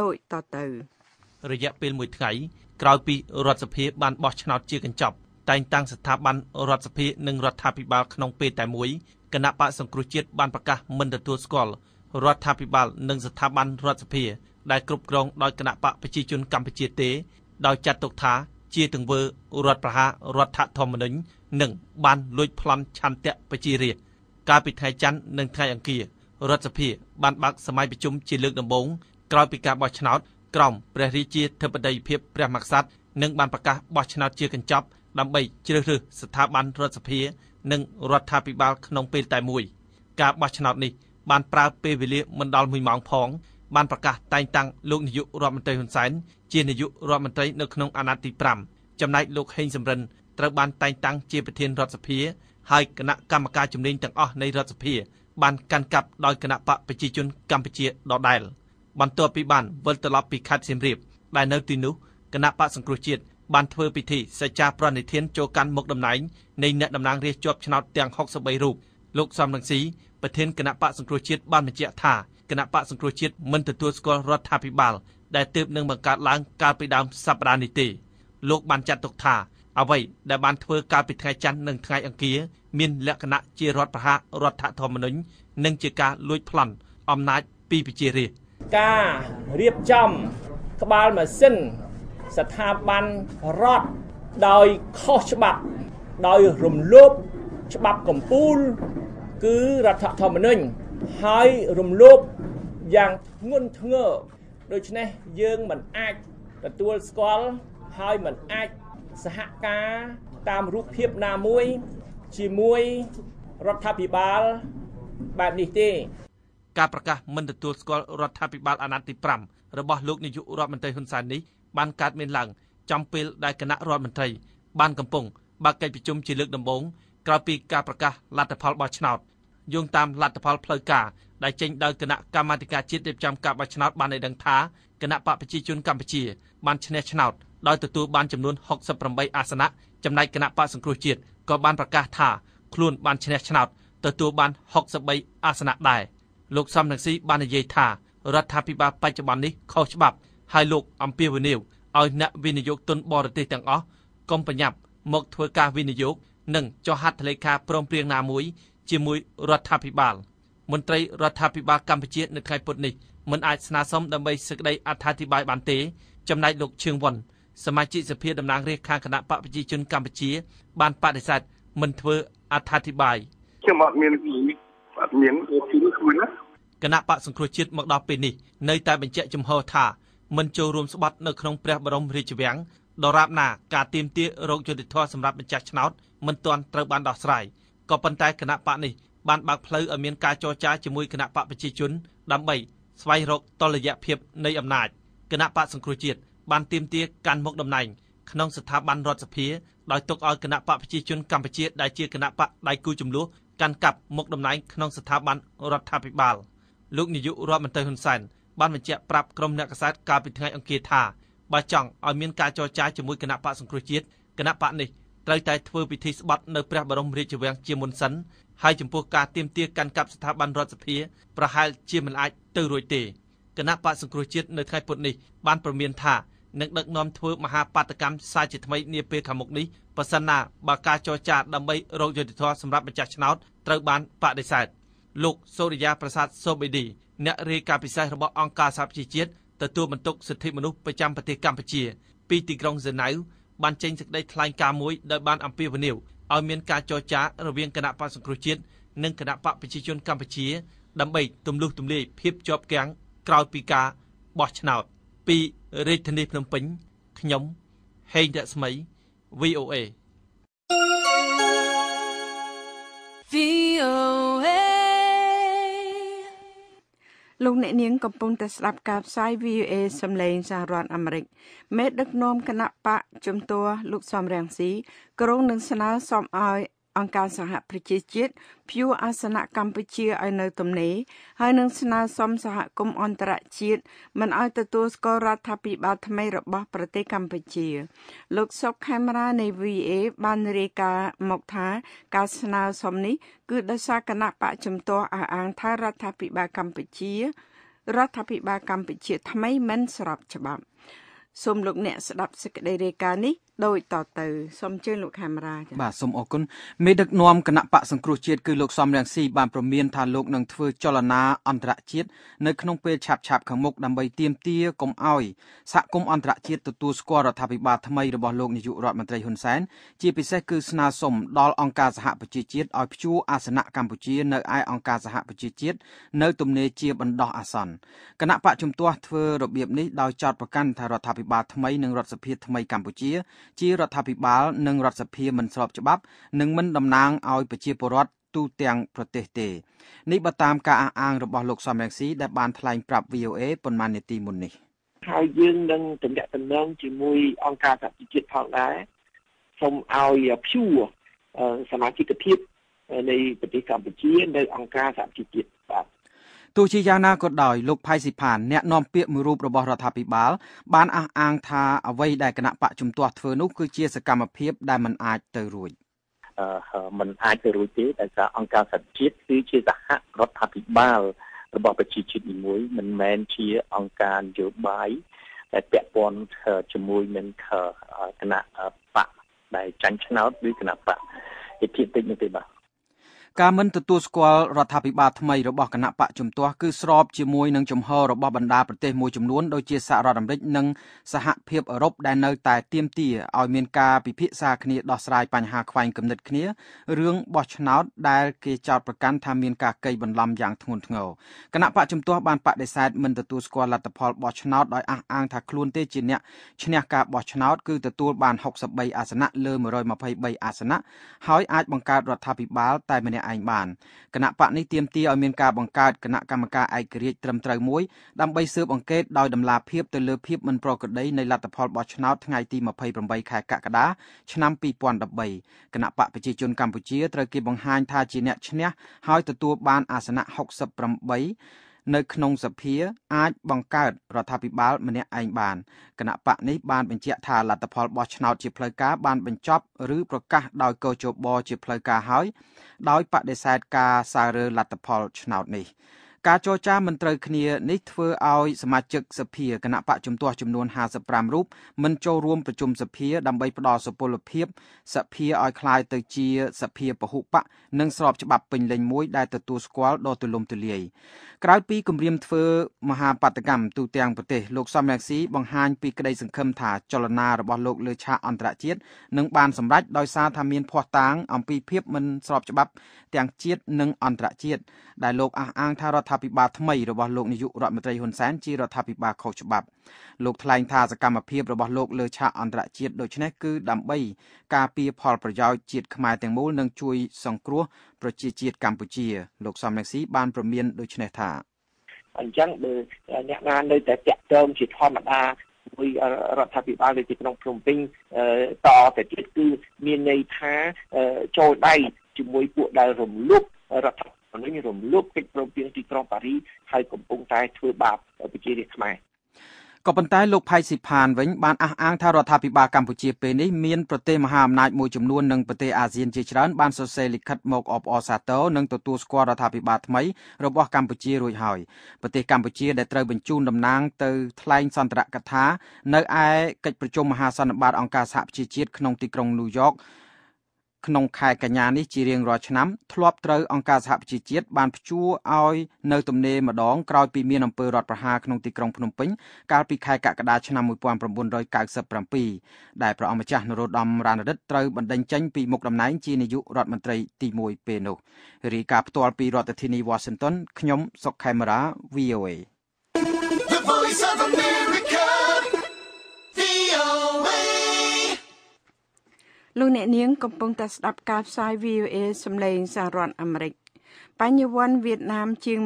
ដូចតទៅ រយៈពេល1ថ្ងៃក្រោយពីរដ្ឋសភាបានបោះឆ្នោតជាកញ្ចប់តែងតាំងស្ថាប័នរដ្ឋសភានិងរដ្ឋាភិបាលក្នុងពេលតែមួយគណៈបកសង្គ្រោះជាតិបានប្រកាសមិនទទួលស្គាល់រដ្ឋាភិបាលនិងស្ថាប័នរដ្ឋសភា ដែលគ្រប់គ្រងដោយគណៈបកប្រជាជនកម្ពុជាទេដោយចាត់ទុកថា ជាទង្វើរដ្ឋប្រហាររដ្ឋធម្មនុញ្ញនិងបានលួចប្លន់ឆន្ទៈប្រជារាស្ត្រកាលពីថ្ងៃច័ន្ទនិងថ្ងៃអង្គាររដ្ឋសភាបានបើកសម័យប្រជុំជាលើកដំបូងក្រោយពីការបោះឆ្នោតក្រោមព្រះរាជាធិបតីភាពព្រះមក្សត្រនិងបានប្រកាសបោះឆ្នោតជាកញ្ចប់ដើម្បីជ្រើសរើសស្ថាប័នរដ្ឋសភា និងរដ្ឋាភិបាលក្នុងពេលតែមួយការបោះឆ្នោតនេះបានប្រើ ពេលវេលាមិនដល់1ម៉ោងផងបានប្រកាសតែងតាំងលោកនាយករដ្ឋមន្ត្រីហ៊ុនសែនជានាយករដ្ឋមន្ត្រីនៅក្នុងអាណត្តិទី5ចំណែកលោកហេងសំរិនត្រូវបានតែងតាំងជាប្រធានរដ្ឋសភាហើយគណៈកម្មការជំនាញទាំងអស់នៃរដ្ឋសភា បានកាន់កាប់ដោយគណៈបកប្រជាជន កម្ពុជាដដែល។បន្ទាប់ពីបានវិលត្រឡប់ពីខេត្តសៀមរាបដែលនៅទីនោះគណៈបកសង្គ្រោះជាតិបានធ្វើពិធីសច្ចាប្រណិធានចូលកាន់មុខតំណែងនៃអ្នកតំណាងរាស្ត្រជាប់ឆ្នោតទាំង63រូបលោកសំរងស៊ីប្រធានគណៈបកសង្គ្រោះជាតិបានបញ្ជាក់ថាគណៈបកសង្គ្រោះជាតិមិនទទួលស្គាល់រដ្ឋាភិបាល ដែលទើបនឹងបង្កើតឡើងកាលពីដើមសប្តាហ៍នេះទេលោកបានចាត់ទុកថាអ្វីដែលបានធ្វើកាលពីថ្ងៃច័ន្ទនិងថ្ងៃអង្គារមានលក្ខណៈជារដ្ឋប្រហាររដ្ឋធម្មនុញ្ញនិងជាការលួចប្លន់អំណាចពីប្រជារាស្ត្រការរៀបចំក្បាលម៉ាស៊ីនស្ថាប័នរដ្ឋដោយខុសច្បាប់ដោយរំលោភច្បាប់កម្ពុជាគឺរដ្ឋធម្មនុញ្ញហើយរំលោភយ៉ាងធ្ងន់ធ្ងរដូច្នេះយើងមិនអាចទទួលស្គាល់ហើយមិនអាចសហការតាមរូបភាពណាមួយ ជាមួយរដ្ឋាភិបាលបែបនេះទេការប្រកាសមិនទទួលស្គាល់រដ្ឋាភិបាលអាណត្តិទី5របស់លោកនាយករដ្ឋមន្ត្រីហ៊ុនសែននេះបានកើតមានឡើង ចំពេលដែលគណៈរដ្ឋមន្ត្រីបានកំពុងបើកកិច្ចប្រជុំជាលើកដំបូងក្រោយពីការប្រកាសលទ្ធផលបោះឆ្នោតយោងតាមលទ្ធផលផ្លូវការដែលចេញដោយគណៈកម្មាធិការជាតិរៀបចំការបោះឆ្នោតបានឲ្យដឹងថាគណៈបកប្រជាជនកម្ពុជា បានឈ្នះឆ្នោតដោយទទួលបានចំនួន68អាសនៈចំណែកគណៈបកសង្គ្រោះជាតិក៏បានប្រកាសថាខ្លួន បានឈ្នះឆ្នោតទទួលបាន63អាសនៈដែរលោកសំរងស៊ីបាននិយាយថារដ្ឋាភិបាលបច្ចុប្បន្ននេះខុសច្បាប់ហើយលោកអំពាវនាវឲ្យអ្នកវិនិយោគទុនបរទេសទាំងអស់កុំប្រញាប់មកធ្វើការវិនិយោគនិងចុះហត្ថលេខាព្រមព្រៀងណាមួយ ជាមួយរដ្ឋាភិបាលមន្ត្រីរដ្ឋាភិបាលកម្ពុជានៅថ្ងៃពុធនេះមិនអាចស្នើសុំដើម្បីសេចក្តីអត្ថាធិប្បាយបានទេចំណែកលោកឈឿងវ៉ុនសមាជិកសភាតំណាងរាស្ត្រខាងគណៈបកប្រជាជនកម្ពុជា បានបដិសេធមិនធ្វើអត្ថាធិប្បាយខ្ញុំអត់មានអត់មានអត់មានខ្លួនណាគណៈបកសង្គ្រោះជាតិមកដល់ពេលនេះនៅតែបញ្ជាក់ចំហថាមិនចូលរួមស្បត់នៅក្នុងព្រះបរមរាជវាំងដរាបណាការទៀមទារោគយុតិធម៌សម្រាប់ម្ចាស់ឆ្នោតមិនទាន់ត្រូវបានដោះស្រាយក៏ប៉ុន្តែគណៈបកនេះបានបើកផ្លូវឲ្យមានការចរចាជាមួយគណៈបកប្រជាជនដើម្បីស្វែងរកតលយៈភាពនៃអំណាចគណៈបកសង្គ្រោះជាតិបានទៀមទាកាន់មុខតំណែងក្នុងស្ថាប័នរដ្ឋសភាដោយទុកឲ្យគណៈបកប្រជាជនកម្ពុជា ដែលជាគណៈបកដៃគូចំនួនកាន់កាប់មុខតំណែងក្នុងស្ថាប័នរដ្ឋាភិបាល។លោកនាយករដ្ឋមន្ត្រីហ៊ុនសែនបានបញ្ជាក់ប្រាប់ក្រុមអ្នកកសែតកាលពីថ្ងៃអង្គារថាបើចង់ឲ្យមានការចរចាជាមួយគណៈបកសង្គ្រោះជាតិគណៈបកនេះត្រូវតែធ្វើពិធីស្បត់នៅព្រះបរមរាជវាំងជាមុនសិនហើយចំពោះការទៀមទាកាន់កាប់ស្ថាប័នរដ្ឋសភាប្រហែលជាមិនអាចទៅរួចទេគណៈបកសង្គ្រោះជាតិនៅថ្ងៃពុធនេះបានប្រមានថានឹងដឹកនាំធ្វើមហាបាតកម្មសាជាថ្មីនាពេលខាងមុខនេះប៉ះសិនណាបើការចរចាដើម្បីរកយុត្តិធម៌សម្រាប់ម្ចាស់ឆ្នោតត្រូវបានបដិសេធ។លោកសូរិយា ប្រាសាទសូបេឌីអ្នករាយការណ៍ពិសេសរបស់អង្គការសហប្រជាជាតិទទួលបន្ទុកសិទ្ធិមនុស្សប្រចាំប្រទេសកម្ពុជាពីទីក្រុងហ្សឺណៅបានចេញសេចក្តីថ្លែងការណ៍មួយដោយបានអំពាវនាវឲ្យមានការចរចារវាងគណៈបក្សសង្គ្រោះជាតិនិងគណៈបកប្រជាជនកម្ពុជា ដើម្បីទម្លុះទម្លាយភាពជាប់គាំងក្រោយពីការបោះឆ្នោតពីរាជធានីភ្នំពេញខ្ញុំហេងរស្មី VOA VOA លោកអ្នកនាងកំពុងតែស្ដាប់ការផ្សាយ VOA សំឡេងសហរដ្ឋអាមេរិកមេដឹកនាំគណៈបកជំទាស់លោកសំរងស៊ីក្រុងនឹងស្នើសុំឲ្យអង្គការសហប្រជាជាតិព្យួរអាសនៈកម្ពុជាឲ្យនៅទំនេរហើយនឹងស្នើសុំសហគមន៍អន្តរជាតិមិនឲ្យទទួលស្គាល់រដ្ឋាភិបាលថ្មីរបស់ប្រទេសកម្ពុជាលោកសុកខេមរានៃ VA បានរាយការណ៍មកថា ការស្នើសុំនេះគឺដោយសារគណៈបកជំទាស់អះអាងថារដ្ឋាភិបាលកម្ពុជា រដ្ឋាភិបាលកម្ពុជាថ្មីមិនស្របច្បាប់សូមលោកអ្នកស្ដាប់សេចក្តីរាយការណ៍នេះដូចតទៅសូមជើញលោកកាមេរ៉ាចា៎បាទសូមអរគុណមេដឹកនាំគណៈបកសង្គ្រោះជាតិគឺលោកសំរងស៊ីបានប្រមានថាលោកនឹងធ្វើចលនា អន្តរជាតិនៅក្នុងពេលឆាប់ឆាប់ខាងមុខដើម្បីទាមទារកុំឲ្យសហគមន៍អន្តរជាតិទទួលស្គាល់រដ្ឋាភិបាលថ្មីរបស់លោកនាយករដ្ឋមន្ត្រីហ៊ុនសែនជាពិសេសគឺស្នើសុំដល់អង្គការសហប្រជាជាតិឲ្យព្យួរអាសនៈកម្ពុជា នៅឯអង្គការសហប្រជាជាតិនៅ ទំនេរជាបណ្ដោះអាសន្នគណៈបកជំទាស់ធ្វើរបៀបនេះដោយចោទប្រកាន់ថារដ្ឋាភិបាលថ្មីនិងរដ្ឋសភាថ្មីកម្ពុជាជារដ្ឋាភិបាល និងរដ្ឋសភាមិនស្របច្បាប់និងមិនតំណាងឲ្យ ប្រជាពលរដ្ឋទូទាំងប្រទេសទេនេះបើតាមការអះអាងរបស់លោកសំរងស៊ីដែលបានថ្លែងប្រាប់ VOA ប៉ុន្មាននាទីមុននេះហើយយើងនឹងតំណាក់តំណងជាមួយអង្គការសហជីវជាតិផងដែរសូមឲ្យព្យួរសមាជិកភាពនៃប្រទេសកម្ពុជា នៅ អង្គការសហជីវជាតិទោះជាយ៉ាងណាក៏ដោយលោកផៃស៊ីផាន អ្នកនាំពាក្យមួយរូបរបស់រដ្ឋាភិបាលបានអះអាងថាអ្វីដែលគណៈបកជំទាស់ធ្វើនោះគឺជាសកម្មភាព ដែលមិនអាចទៅរួចมันអាចទៅរួចទេតែថាអង្គការសន្តិជាតិគឺជាសហរដ្ឋាភិបាលរបស់ប្រជាជាតិនីមួយ មិនមែនជាអង្គការនយោបាយដែលពាក់ព័ន្ធជាមួយនឹងគណៈបកដែលចាញ់ឆ្នោតឬគណៈបកវិធីតិចនោះទេបាទការមិនទទួលស្គាល់រដ្ឋាភិបាលថ្មីរបស់គណៈបកជំទាស់គឺស្របជាមួយនឹងជំហររបស់បណ្ដាប្រទេសមួយចំនួនដូចជាសហរដ្ឋអាមេរិកនិងសហភាពអឺរ៉ុបដែលនៅតែទាមទារឲ្យមានការពិភាក្សាគ្នាដោះស្រាយបញ្ហាខ្វែងគំនិតគ្នារឿងបោះឆ្នោតដែលគេចោទប្រកាន់ថាមានការកេងបន្លំយ៉ាងធ្ងន់ធ្ងរគណៈបកជំទាស់បានបដិសេធមិនទទួលស្គាល់លទ្ធផលបោះឆ្នោតដោយអះអាងថាខ្លួនទេជាអ្នកឈ្នះការបោះឆ្នោតគឺទទួលបាន63អាសនៈលើ123អាសនៈហើយអាចបង្កើតរដ្ឋាភិបាលតែម្នាក់ឯងបានគណៈបកនេះទាមទារឲ្យមានការបង្កើតគណៈកម្មការឯករាជ្យត្រឹមត្រូវមួយដើម្បីស៊ើបអង្កេតដោយដំឡាភាពទៅលើភាពមិនប្រក្រតីនៃលទ្ធផលបោះឆ្នោតថ្ងៃទី28ខែកក្កដាឆ្នាំ2013គណៈបកប្រជាជនកម្ពុជាត្រូវគេបង្ហាញថាជាអ្នកឈ្នះហើយទទួលបានអាសនៈ68នៅក្នុងសភាអាចបង្កើតរដ្ឋាភិបាលម្នាក់ឯងបានគណៈបកនេះបានបញ្ជាក់ថាលទ្ធផលបោះឆ្នោតជាផ្លូវការបានបញ្ចប់ ឬប្រកាសដោយកោជបជាផ្លូវការហើយដោយបដិសេធការសាររើលទ្ធផលឆ្នោតនេះ។ការចរចាមិនត្រូវគ្នានេះធ្វើឲ្យសមាជិកសភាគណៈបកជំទាស់ចំនួន55រូបមិនចូលរួមប្រជុំសភាដើម្បីផ្ដល់សុពលភាពសភាឲ្យคล้ายទៅជា សភាពហុបកនិងស្របច្បាប់ពេញលេញមួយដែលទទួលស្គាល់ដ៏ទូលំទូលាយក្រៅពីគម្រាមធ្វើមហាបាតកម្មទូទាំងប្រទេសលោកសំរងស៊ីបង្ហាញពីក្តីសង្ឃឹមថាចលនារបស់លោកលើឆាកអន្តរជាតិនឹងបានសម្រេចដោយសារថាមានភ័ស្តុតាងអំពីភាព មិនស្របច្បាប់ទាំងជាតិនិងអន្តរជាតិដែលលោកអះអាងថារដ្ឋភិបាលថ្មីរបស់លោកនាយករដ្ឋមន្ត្រីហ៊ុនសែនជារដ្ឋាភិបាលខុសច្បាប់លោកថ្លែងថាសកម្មភាពរបស់លោកលើឆាកអន្តរជាតិដូចនេះគឺដើម្បីការពារផលប្រយោជន៍ជាតិខ្មែរទាំងមូល និងជួយសង្គ្រោះប្រជាជាតិកម្ពុជា លោកសំរងស៊ីបានប្រមានដូចនេះថាអញ្ចឹងបើអ្នកណានៅតែតាក់ទងជាធម្មតាមួយរដ្ឋាភិបាលនៅទីក្រុងភ្នំពេញតទៅទៀតគឺមានន័យថាចូលដៃជាមួយពួកដែលរំលោភរដ្ឋសម្លេងរំលោភកិច្ចព្រមព្រៀងទីក្រុងប៉ារីហើយកំពុងតែធ្វើបាបប្រជារាស្ត្រខ្មែរក៏ប៉ុន្តែលោកផៃស៊ីផានវិញបានអះអាងថារដ្ឋាភិបាលកម្ពុជាពេលនេះមានប្រទេសមហាអំណាចមួយចំនួននិងប្រទេសអាស៊ានជាច្រើន បានសរសេរលិខិតមកអបអរសាទរនិងទទួលស្គាល់រដ្ឋាភិបាលថ្មីរបស់កម្ពុជារួចហើយប្រទេសកម្ពុជាដែលត្រូវបញ្ជូនតំណាងទៅថ្លែងសន្ទរកថា នៅឯកិច្ចប្រជុំមហាសន្និបាតអង្គការសហប្រជាជាតិក្នុងទីក្រុងញូវយ៉កក្នុងខែកញ្ញានេះជារៀងរាល់ឆ្នាំធ្លាប់ត្រូវអង្គការសហប្រជាជាតិបានព្យួរឲ្យនៅទំនេរម្ដងក្រោយពីមានអំពើរដ្ឋប្រហារក្នុងទីក្រុងភ្នំពេញកាលពីខែកក្កដាឆ្នាំ1997ដែលព្រះអង្គម្ចាស់នរោត្តមរណរដ្ឋត្រូវបណ្ដេញចេញពីមុខតំណែងជានាយករដ្ឋមន្ត្រីទី1ពេលនោះរាយការណ៍ផ្ទាល់ពីរដ្ឋធានី Washington ខ្ញុំសុកខេមរា VOA លោកអ្នកនាងកំពុងតែស្ដាប់ការផ្សាយ VOA សម្លេងសហរដ្ឋអាមេរិក បញ្ញវន្តវៀតណាម ជាង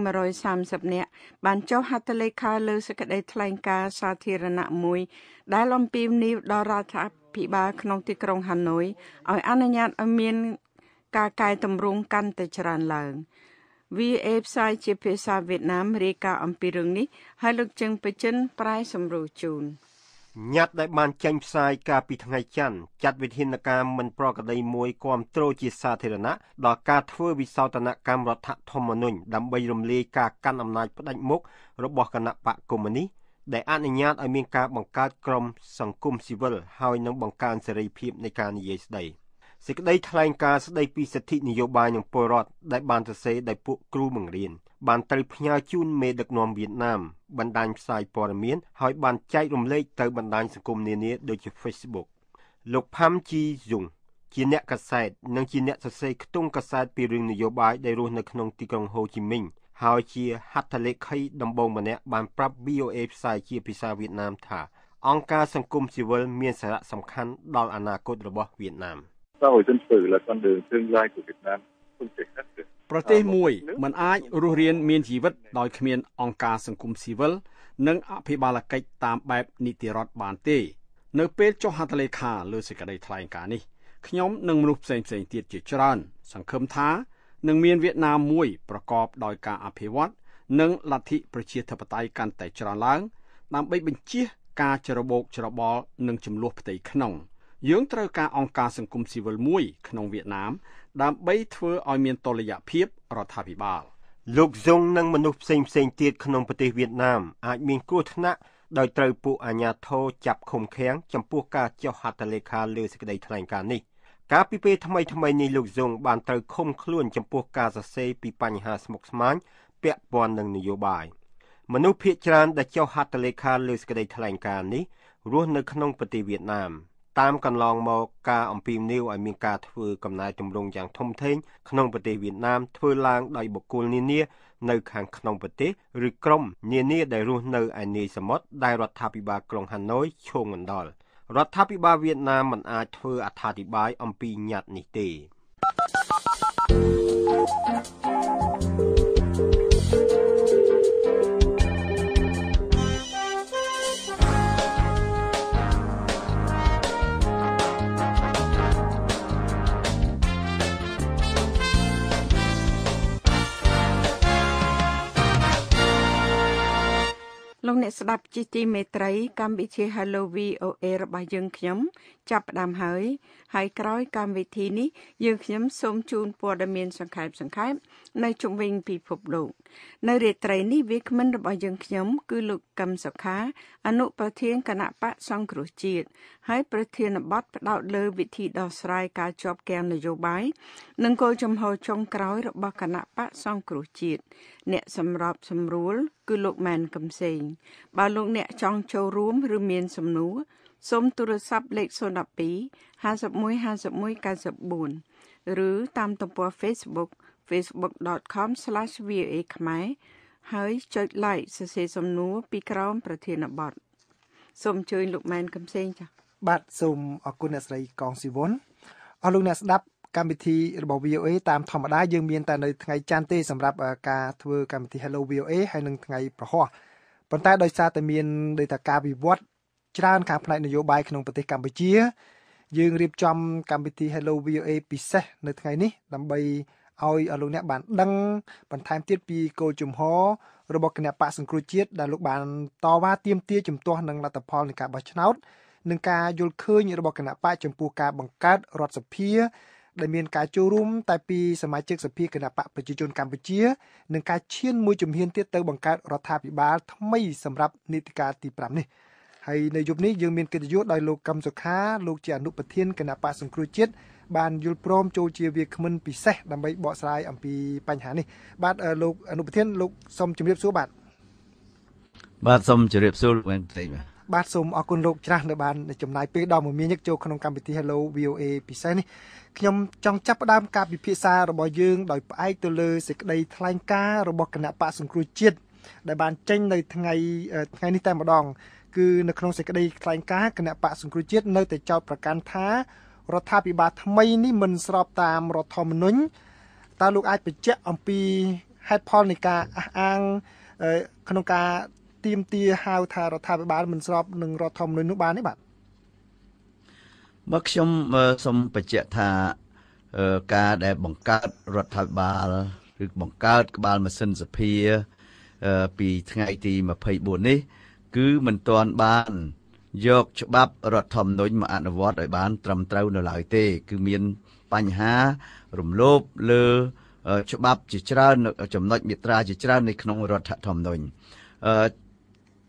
130នាក់បានចុះហត្ថលេខាលើសេចក្តីថ្លែងការណ៍សាធារណៈមួយ ដែលអំពាវនាវដល់រដ្ឋាភិបាលក្នុងទីក្រុងហាណូយឲ្យអនុញ្ញាតឲ្យមានការកែតម្រង់កាន់តែច្រើនឡើង VA ផ្សាយជាភាសាវៀតណាមរាយការណ៍អំពីរឿងនេះហើយលោកជឹងបេជិនប្រែសម្រួលជូន។ញត្តិដែលបានចេញផ្សាយកាលពីថ្ងៃច័ន្ទចាត់វិធានការមិនប្រក្រតីមួយគាំទ្រជាសាធារណៈដល់ការធ្វើវិសោធនកម្មរដ្ឋធម្មនុញ្ញដើម្បីរំលាយការកាន់អំណាចផ្ដាច់មុខរបស់គណៈបកកុម្មុយនីសដែលអនុញ្ញាតឲ្យមានការបង្កើតក្រមសង្គមស៊ីវិលហើយនឹងបង្កើនសេរីភាពនៃការនិយាយស្ដីសេចក្តីថ្លែងការណ៍ស្តីពីសិទ្ធិនយោបាយនិងពលរដ្ឋដែលបានសរសេរដោយពួកគ្រូបង្រៀនបានត្រូវផ្ញើជូនមេដឹកនាំវៀតណាមបណ្ដាញផ្សាយព័ត៌មានហើយបានចែករំលែកទៅបណ្ដាញសង្គមនានាដូចជា Facebook លោកផាំជីយងជាអ្នកកាសែតនិងជាអ្នកសរសេរខ្ទង់កាសែតពីរឿងនយោបាយដែលរស់នៅក្នុង ទីក្រុងហូជីមិញហើយជា ហត្ថលេខីដំបងម្នាក់បានប្រាប់ VOA ផ្សាយជាភាសាវៀតណាមថាអង្គការសង្គមស៊ីវិលមានសារៈសំខាន់ដល់អនាគតរបស់វៀតណាម។ xã hội dân sự là con đường tương lai của Việt Nam. ប្រទេសមួយមិនអាចរស់រានមានជីវិត ដោយគ្មានអង្គការសង្គមស៊ីវិលនិងអភិបាលកិច្ចតាមបែបនីតិរដ្ឋបានទេ នៅពេលចុះហត្ថលេខាលើសេចក្តីថ្លែងការណ៍នេះខ្ញុំនិងមនុស្សផ្សេងផ្សេងទៀតជាច្រើន សង្ឃឹមថានឹងមានវៀតណាមមួយប្រកបដោយការអភិវឌ្ឍនិងលទ្ធិប្រជាធិបតេយ្យកាន់តែច្រើនឡើងដើម្បីបញ្ជៀសការច្របូកច្របល់និងចំនួនផ្ទៃក្នុង យើងត្រូវការអង្គការសង្គមស៊ីវិលមួយ ក្នុងវៀតណាមដើម្បីធ្វើឲ្យមានតុល្យភាព រដ្ឋាភិបាលលោកសុងនិងមនុស្សផ្សេងផ្សេងទៀតក្នុងប្រទេសវៀតណាមអាចមានគ្រោះថ្នាក់ដោយត្រូវពួកអាជ្ញាធរចាប់ឃុំឃាំងចំពោះការចុះហត្ថលេខាលើសេចក្តីថ្លែងការណ៍នេះ កាលពីពេលថ្មីថ្មីនេះលោកសុងបានត្រូវឃុំខ្លួន ចំពោះការសរសេរពីបញ្ហាស្មុគស្មាញពាក់ព័ន្ធនឹងនយោបាយមនុស្សភៀសច្រើនដែលចុះហត្ថលេខាលើសេចក្តី ថ្លែងការណ៍នេះរស់នៅក្នុងប្រទេសវៀតណាមតាមកន្លងមកការអំពីនីវឲ្យមានការធ្វើកំណែទម្រង់យ៉ាង ធំធេងក្នុងប្រទេសវៀតណាមធ្វើឡើងដោយបុគ្គលនានានៅខាងក្នុងប្រទេសឬក្រុមនានា ដែលរស់នៅឯនាយសមុទ្រដែលរដ្ឋាភិបាលក្រុងហាណូយឈោងអណ្ដល់រដ្ឋាភិបាលវៀតណាមមិន អាចធ្វើអត្ថាធិប្បាយអំពីញត្តិនេះទេអ្នកស្ដាប់ជាទីមេត្រី កម្មវិធី Hello VOA របស់យើងខ្ញុំចាប់ផ្ដើមហើយ ហើយក្រោយកម្មវិធីនេះយើងខ្ញុំសូមជូនព័ត៌មានសង្ខេបសង្ខេបនៅជុំវិញពិភពលោក នៅរាត្រីនេះវាគ្មិនរបស់យើងខ្ញុំគឺលោកកឹមសុខា អនុប្រធានគណៈបកសង្គ្រោះជាតិហើយ ប្រធានបទផ្ដោតលើវិធីដោះស្រាយការជាប់គាំងនយោបាយនិងគោលចំហចុងក្រោយ របស់គណៈបកសង្គ្រោះជាតិអ្នកសម្របសម្រួល គឺលោកម៉ែនកំសែងបើលោក អ្នកចង់ចូលរួមឬមានសំណួរសូមទូរស័ព្ទលេខ012 515194ឬតាមទំព័រ Facebook facebook.com/va ខ្មែរហើយចុច like សរសេរសំណួរពីក្រោមប្រធានបទសូមអញ្ជើញលោកម៉ែនកំសែងចា៎បាទសូមអរគុណអ្នកស្រីកងស៊ីវុនអស់លោកអ្នកស្ដាប់កម្មវិធីរបស់ VOA តាមធម្មតាយើងមាន តែនៅថ្ងៃច័ន្ទទេសម្រាប់ការធ្វើកម្មវិធី Hello VOA ហើយនឹងថ្ងៃប្រហោះប៉ុន្តែដោយសារតែមានដូចថាការវិវត្តច្រើនខាងផ្នែកនយោបាយក្នុងប្រទេសកម្ពុជាយើងរៀបចំកម្មវិធី Hello VOA ពិសេសនៅថ្ងៃនេះដើម្បីឲ្យលោកអ្នកបានដឹងបន្ថែមទៀតពីគោលជំហររបស់គណៈបកសង្គ្រោះជាតិដែលលោកបានតវ៉ាទាមទារជំទាស់នឹងលទ្ធផលនៃការបោះឆ្នោតនិងការយល់ឃើញរបស់គណៈបកចំពោះការបង្កើតរដ្ឋសភាដែលមានការចូលរួមតែពីសមាជិកសភាគណៈបកប្រជាជនកម្ពុជានិងការឈានមួយជំហានទៀតទៅបង្កើតរដ្ឋាភិបាលថ្មីសម្រាប់នីតិកាលទី5នេះ។ហើយនៅយប់នេះយើងមានកិត្តិយសដោយលោកកឹមសុខាលោកជាអនុប្រធានគណៈបកសង្គ្រោះជាតិបានយល់ព្រមចូលជាវាគ្មិនពិសេសដើម្បីបកស្រាយអំពីបញ្ហានេះបាទលោកអនុប្រធានលោកសូមជម្រាបសួរបាទបាទសូមជម្រាបសួរលោកវិញបន្តិចបាទបាទសូមអរគុណលោកច្រាស់ដែលបានចំណាយពេលដ៏មមាញឹកចូលក្នុងកម្មវិធី Hello VOA ពិសេសនេះខ្ញុំចង់ចាប់ផ្ដើមការពិភាក្សារបស់យើងដោយផ្អែកទៅលើសេចក្តីថ្លែងការណ៍របស់គណៈបកសង្គ្រោះជាតិដែល បានចេញនៅថ្ងៃថ្ងៃនេះតែម្ដងគឺនៅក្នុងសេចក្តីថ្លែងការណ៍គណៈបកសង្គ្រោះជាតិនៅតែចោទប្រកាន់ថារដ្ឋាភិបាលថ្មីនេះមិនស្របតាមរដ្ឋធម្មនុញ្ញតើលោកអាចបញ្ជាក់អំពីហេតុផលនៃការអះអាងក្នុងការទៀមទាហៅថារដ្ឋាភិបាលមិនស្របនឹងរដ្ឋធម្មនុញ្ញនោះបានទេបាទមកខ្ញុំសូមបញ្ជាក់ថាការដែលបង្កើតរដ្ឋាភិបាលឬបង្កើត ក្បាលម៉ាស៊ីនសភាពីថ្ងៃទី24នេះគឺមិនទាន់បានយក ច្បាប់រដ្ឋធម្មនុញ្ញមកអនុវត្តឲ្យបាន ត្រឹមត្រូវនៅឡើយទេ គឺមានបញ្ហារំលោភលើច្បាប់ជាច្រើនចំណុចមាត្រាជាច្រើននៅក្នុងរដ្ឋធម្មនុញ្ញ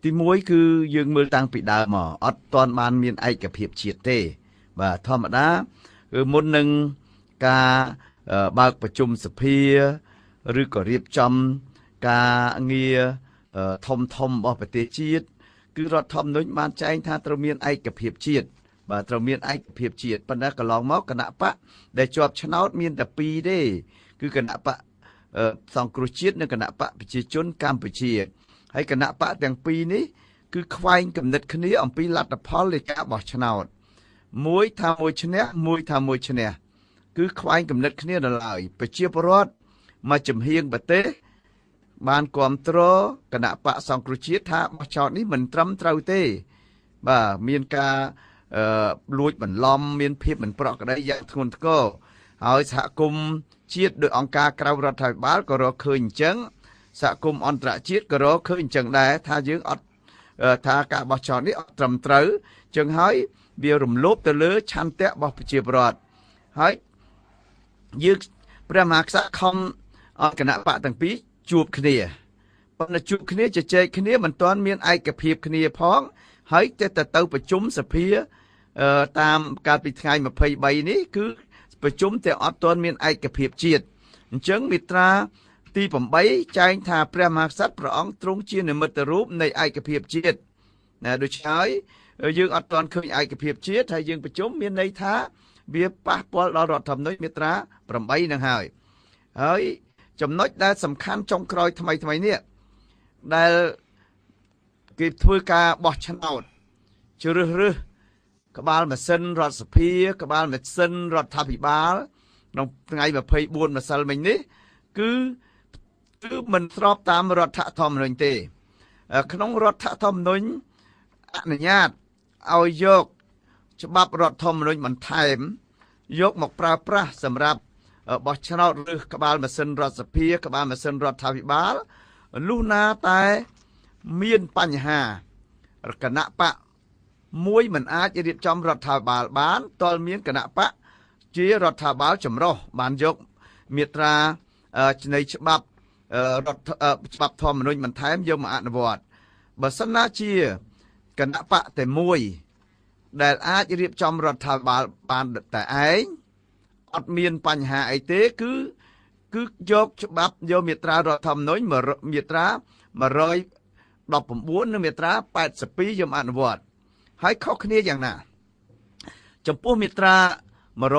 ទី1គឺយើងមើលតាំងពីដើមមកអត់ទាន់បាន មានឯកភាពជាតិទេ បាទធម្មតាគឺមុននឹងការបើកប្រជុំសភា ឬក៏រៀបចំការងារធំធំរបស់ប្រទេសជាតិគឺរដ្ឋធម្មនុញ្ញបានចែងថាត្រូវមានឯកភាពជាតិបាទត្រូវមានឯកភាពជាតិប៉ុន្តែកន្លងមកគណៈបកដែលជាប់ឆ្នោត មានតែ2ទេគឺគណៈបកសង្គ្រោះជាតិនិងគណៈបកប្រជាជនកម្ពុជាហើយគណៈបកទាំងពីរនេះគឺខ្វែងគំនិតគ្នា អំពីលទ្ធផលនៃការបោះឆ្នោត មួយថាមួយឈ្នះ មួយថាមួយឈ្នះ គឺខ្វែងគំនិតគ្នាដល់ឡើយប្រជាពលរដ្ឋមកចំហៀងប្រទេសបានគ្រប់គ្រងគណៈបកសង្គ្រោះជាតិថាបោះឆ្នោតនេះមិនត្រឹមត្រូវទេ បាទមានការលួចបន្លំ មានភាពមិនប្រក្រតីយ៉ាងធ្ងន់ធ្ងរហើយសហគមន៍ជាតិដោយអង្គការក្រៅរដ្ឋាភិបាលក៏រកឃើញអញ្ចឹងសហគមន៍អន្តរជាតិក៏រកឃើញអញ្ចឹងដែរថាយើងអត់ថាការបោះឆ្នោតនេះអត់ត្រឹមត្រូវអញ្ចឹងហើយវារំលោភទៅលើឆន្ទៈរបស់ប្រជាពលរដ្ឋហើយយើងព្រះមហាក្សត្រខំគណៈបកទាំងពីរជួបគ្នាប៉ុន្តែជួបគ្នាជជែកគ្នាមិនទាន់មានឯកភាពគ្នាផង ហើយតែទៅទៅប្រជុំសភាតាមកាលពីថ្ងៃ23នេះគឺប្រជុំតែអត់ទាន់មានឯកភាពជាតិអញ្ចឹងមាត្រា ទី8ចែងថាព្រះមហាក្សត្រព្រះអង្គទ្រង់ជានិមិត្តរូបនៃឯកភាពជាតិណាដូច្នេះហើយយើងអត់ទាន់ឃើញឯកភាពជាតិហើយយើងប្រជុំមានន័យថា វាប៉ះពាល់ដល់រដ្ឋធម្មនុញ្ញមាត្រា8នឹងហើយហើយចំណុចដែលសំខាន់ចុងក្រោយថ្មីថ្មីនេះដែល គេធ្វើការបោះឆ្នោតជ្រើសរើសក្បាលម៉ាស៊ីនរដ្ឋសភា ក្បាលម៉ាស៊ីនរដ្ឋាភិបាលក្នុងថ្ងៃ24ម្សិលមិញនេះគឺគឺមិនស្របតាមរដ្ឋធម្មនុញ្ញទេ ក្នុងរដ្ឋធម្មនុញ្ញអនុញ្ញាតឲ្យយកច្បាប់រដ្ឋធម្មនុញ្ញបន្ថែម យកមកប្រើប្រាស់សម្រាប់បោះឆ្នោតឬក្បាលម៉ាស៊ីនរដ្ឋសភា ក្បាលម៉ាស៊ីនរដ្ឋាភិបាលលុះណាតែ មានបញ្ហារគណៈបកមួយមិនអាចរៀបចំរដ្ឋាភិបាលបានតលមានគណៈបកជារដ្ឋាភិបាលចម្រុះបានយកមេត្រានៃច្បាប់រដ្ឋច្បាប់ធម្មនុញ្ញបន្ថែមយកមកអនុវត្តបើសិនណាជាគណៈបកតែមួយ ដែលអាចរៀបចំរដ្ឋាភិបាលបានតែឯងអត់មានបញ្ហាអីទេ គឺគឺយកច្បាប់យកមាត្រារដ្ឋធម្មនុញ្ញមាត្រា119និងមាត្រា82យកអនុវត្តហើយខុសគ្នាយ៉ាងណា ចំពោះមាត្រា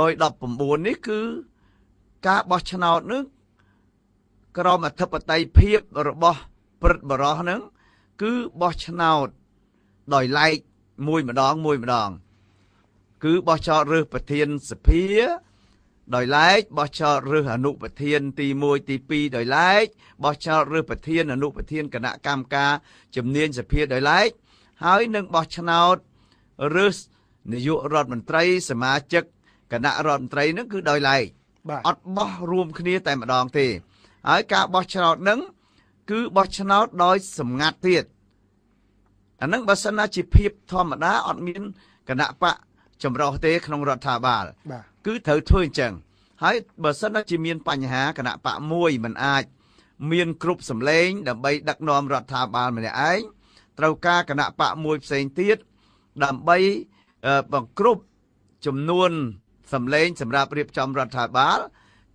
119នេះគឺការបោះឆ្នោតនឹងក្រមអធិបតេយ្យភាពរបស់ព្រឹទ្ធបរោះនឹងគឺបោះឆ្នោតដោយឡែកមួយម្ដងមួយម្ដង គឺបោះឆ្នោតរើសប្រធានសភាដោយឡែកបោះឆ្នោតរើសអនុប្រធាន ទី1ទី2ដោយឡែកបោះឆ្នោតរើសប្រធានអនុប្រធានគណៈកម្មការជំនាញសភាដោយឡែកហើយនឹងបោះឆ្នោតរើសនាយករដ្ឋមន្ត្រីសមាជិកគណៈរដ្ឋមន្ត្រី នឹង គឺដោយឡែកអត់បោះរួមគ្នាតែម្ដងទេហើយការបោះឆ្នោតនឹងគឺបោះឆ្នោតដោយសម្ងាត់ទៀតអានឹងបើសិនណាជាភាពធម្មតាអត់មានគណៈបកចម្រោះទេក្នុងរដ្ឋាភិបាលគឺត្រូវធ្វើអញ្ចឹងហើយបើសិនជាមាន បញ្ហាគណៈបកមួយមិនអាចមានគ្រប់សម្លេងដើម្បី ដឹកនាំរដ្ឋាភិបាល ម្នាក់ឯងត្រូវការគណៈបកមួយ ផ្សេងទៀតដើម្បីបង្ក្រប់ចំនួនសម្លេង សម្រាប់រៀបចំរដ្ឋាភិបាល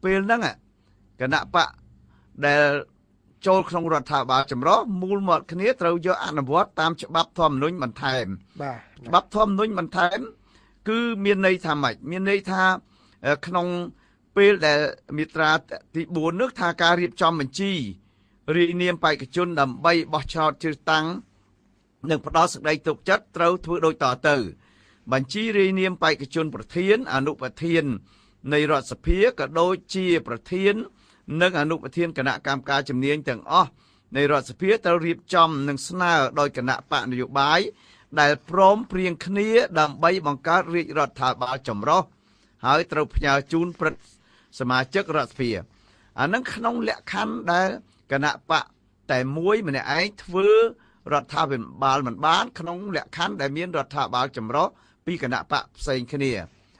ពេលហ្នឹងគណៈបកដែលចូលក្នុងរដ្ឋាភិបាលចម្រុះមូលមាត់គ្នាត្រូវយកអនុវត្តតាមច្បាប់ធម្មនុញ្ញបន្ថែមបាទច្បាប់ធម្មនុញ្ញបន្ថែមគឺមានន័យថាម៉េចមានន័យថាក្នុងពេលដែលមាត្រាទី4នោះថាការរៀបចំបញ្ជីរាយនាមបេក្ខជនដើម្បីបោះឆ្នោតជ្រើសតាំងនិងផ្ដល់សេចក្តីទុកចិត្តត្រូវធ្វើដូចតទៅ បញ្ជីរាយនាមបេក្ខជន ប្រធានអនុប្រធាន នៃរដ្ឋសភាក៏ដូចជា ប្រធាននិងអនុប្រធានគណៈកម្មការជំនាញទាំងអស់នៃរដ្ឋសភាត្រូវរៀបចំនិងស្នើដោយគណៈបកនយោបាយដែលព្រមព្រៀងគ្នាដើម្បីបង្កើតរាជរដ្ឋាភិបាលចម្រុះហើយត្រូវផ្ញើជូនព្រឹទ្ធសមាជិករដ្ឋសភាអានឹងក្នុងលក្ខខណ្ឌដែលគណៈបកតែមួយម្នាក់ឯងធ្វើ រដ្ឋាភិបាល មិនបាន ក្នុងលក្ខខណ្ឌដែលមានរដ្ឋាភិបាលចម្រុះពីគណៈបកផ្សេងគ្នា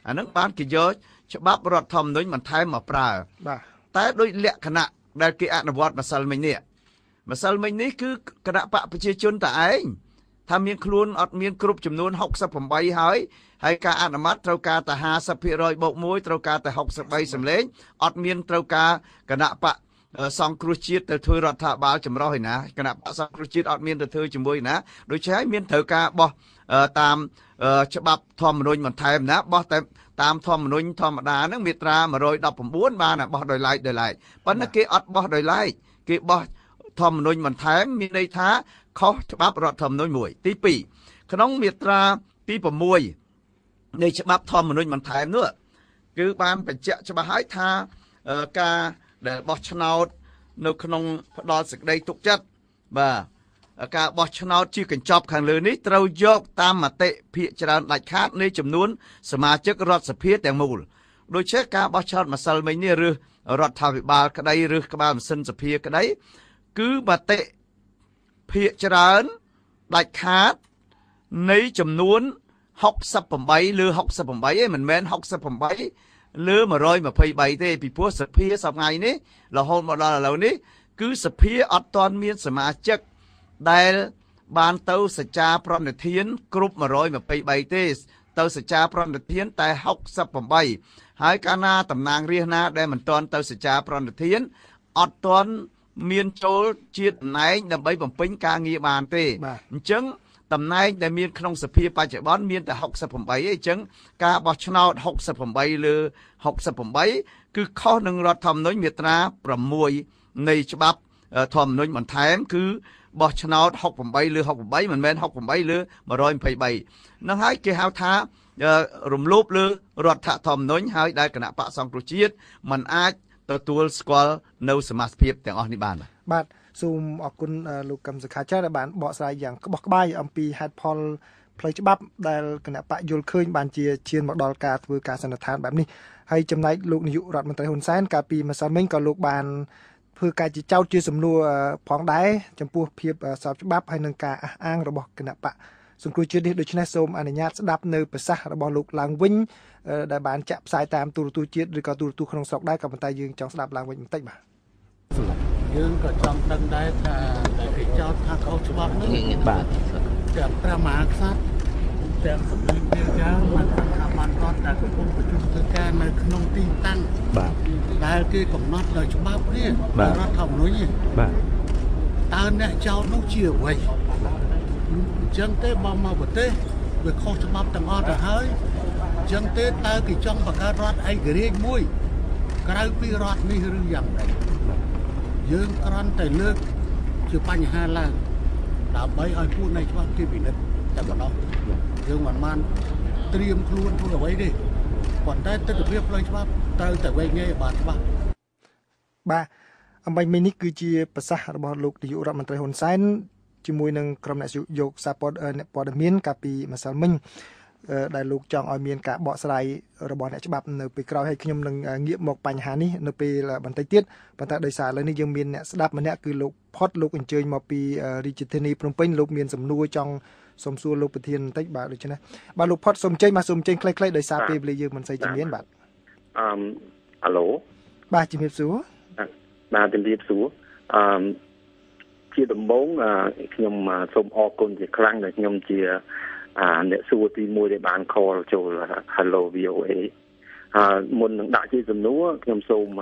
អានឹងបានគេយកច្បាប់រដ្ឋធម្មនុញ្ញបន្ថែមមកប្រើ បាទតែដោយលក្ខណៈដែលគេអនុវត្តម្សិលមិញនេះម្សិលមិញនេះគឺគណៈបកប្រជាជនតឯងថាមានខ្លួនអត់មានគ្រប់ចំនួន68ហើយហើយការអនុម័តត្រូវការតែ50%បូក1ត្រូវការតែ63សម្លេងអត់មានត្រូវការគណៈបកសង្គ្រោះជាតិទៅធ្វើរដ្ឋាភិបាលចម្រោះឯណាគណៈបកសង្គ្រោះជាតិអត់មានទៅធ្វើជាមួយណាដូច្នេះមានត្រូវការបោះតាមច្បាប់ធម្មនុញ្ញបន្ថែមណាបោះតែតាមធម្មនុញ្ញធម្មតាហ្នឹងមាត្រា119បានបោះដោយឡែកដោយឡែកប៉ុន្តែគេអត់បោះដោយឡែកគេបោះធម្មនុញ្ញបន្ថែមមានន័យថាខុសច្បាប់រដ្ឋធម្មនុញ្ញមួយ ទី2ក្នុងមាត្រាទី6នៃច្បាប់ធម្មនុញ្ញបន្ថែមនោះគឺបានបញ្ជាក់ច្បាស់ហើយថាការដែលបោះឆ្នោតនៅក្នុង ផ្ដាល់សេចក្តីទុកចិត្តបាទការបោះឆ្នោតជាកញ្ចប់ខាងលើនេះត្រូវយក តាមមតិភាគច្រើនដាច់ខាតនៃចំនួន សមាជិករដ្ឋសភាទាំងមូលដូច្នេះការបោះឆ្នោតម្សិលមិញនេះឬរដ្ឋាភិបាល ក្តីឬក្បាលម៉ាស៊ីនសភាក្តីគឺមតិភាកច្រើនដាច់ខាត នៃចំនួន68លើ68ឯងមិនមែន68លើ123ទេពីព្រោះសភាសប្ងៃនេះរហូតមកដល់ឥឡូវនេះគឺសភាអត់ទាន់មានសមាជិកដែល បានទៅសច្ចាប្រណិធាន គ្រប់123ទេទៅសច្ចាប្រណិធាន តែ68ហើយកាលណាតំណាងរាស្ត្រណា ដែលមិនទាន់ទៅសច្ចាប្រណិធានអត់ទាន់មានចូលជាតំណែងដើម្បីបំពេញការងារបានទេអញ្ចឹងតំណែងដែលមានក្នុងសភាបច្ចុប្បន្នមានតែ68អីអញ្ចឹងការបោះឆ្នោត68លើ68គឺខុសនឹងរដ្ឋធម្មនុញ្ញមាត្រា6នៃច្បាប់ធម្មនុញ្ញបន្ថែមគឺបោះឆ្នោត68លើ68មិនមែន68លើ123នឹងហើយគេហៅថារំលោភលើរដ្ឋធម្មនុញ្ញហើយដែលគណៈបកសង្គ្រោះជាតិមិនអាចទទួលស្គាល់នៅសមាជិកភាពទាំងអស់នេះបានបាទបាទសូមអរគុណលោកកឹមសុខាចារ្យដែលបានបកស្រាយយ៉ាងក្បោះក្បាយអំពីហេតុផលផ្លូវច្បាប់ដែលគណៈបកយល់ឃើញបានជាឈានមកដល់ការធ្វើការសន្និដ្ឋានបែបនេះហើយចំណែកលោកនាយករដ្ឋមន្ត្រីហ៊ុនសែនកាលពីម្សិលមិញក៏លោកបានធ្វើការជាចោតជាសំណួរផងដែរចំពោះភាពស្របច្បាប់ហើយនឹងការអះអាងរបស់គណៈបកសង្គ្រោះជាតិនេះដូច្នេះសូមអនុញ្ញាតស្ដាប់នៅប្រសាសន៍របស់លោកឡើងវិញដែលបានចាក់ផ្សាយតាមទូរទស្សន៍ជាតិឬក៏ទូរទស្សន៍ក្នុងស្រុកដែរក៏ប៉ុន្តែយើងចង់ស្ដាប់ឡើងវិញបន្តិចបាទយើងក៏ចង់ដឹងដែរថាដែលគេចោទថាខុសច្បាប់នោះបាទទាំងព្រះមហាក្សត្រទាំងសម្ដេចព្រះចៅបានថាបានគាត់តែកំពុងប្រជុំធ្វើការនៅក្នុងទីតាំងបាទដែលគេកំណត់ដោយច្បាប់នេះរដ្ឋធម្មនុញ្ញបាទតើអ្នកចោទនោះជាអ្វីអញ្ចឹងទេបងមកប្រទេសវាខុសច្បាប់ទាំងអស់ទៅហើយចឹងទេតើគេចង់បង្កើតរដ្ឋឯករាជ្យមួយ ក្រៅពីរដ្ឋនេះឬយ៉ាងណាយើងគ្រាន់តែលើកជាបញ្ហាឡើងដើម្បីឲ្យពួកនៃច្បាប់ទីពិនិត្យតែប៉ុណ្ណោះយើងមិនបានត្រៀមខ្លួនធ្វើអ្វីទេប៉ុន្តែទស្សនវិជ្ជាផ្លូវច្បាប់ត្រូវតែវែងញែកបានច្បាស់បាទអំបញ្ញមីនេះគឺជាប្រសាសន៍របស់លោកនាយករដ្ឋមន្ត្រីហ៊ុនសែនជាមួយនឹងក្រុមអ្នកយោគសាព័តអ្នកព័ត៌មាន កាលពីម្សិលមិញដែលលោកចង់ឲ្យមានការបកស្រាយរបស់អ្នកច្បាប់នៅពេលក្រោយហើយខ្ញុំនឹងងាកមកបញ្ហានេះនៅពេលបន្តិចទៀតប៉ុន្តែដោយសារឥឡូវនេះយើងមានអ្នកស្ដាប់ម្នាក់គឺលោកផុតលោកអញ្ជើញមកពីរាជធានីភ្នំពេញលោកមានសំណួរចង់សូមសួរលោកប្រធានបន្តិចបាទដូច្នេះបាទលោកផុតសូមចេញមកសូមចេញខ្លីៗដោយសារពេលវេលាយើងមិនសូវជំនាញបាទអឺអាឡូបាទជំរាបសួរបាទជំរាបសួរអឺជាដំបូងខ្ញុំសូមអរគុណជាខ្លាំងដែលខ្ញុំជាអាអ្នកសួរទី1ដែលបាន call ចូល Hello VOA អឺមុននឹងដាក់ជាសំណួរខ្ញុំសូម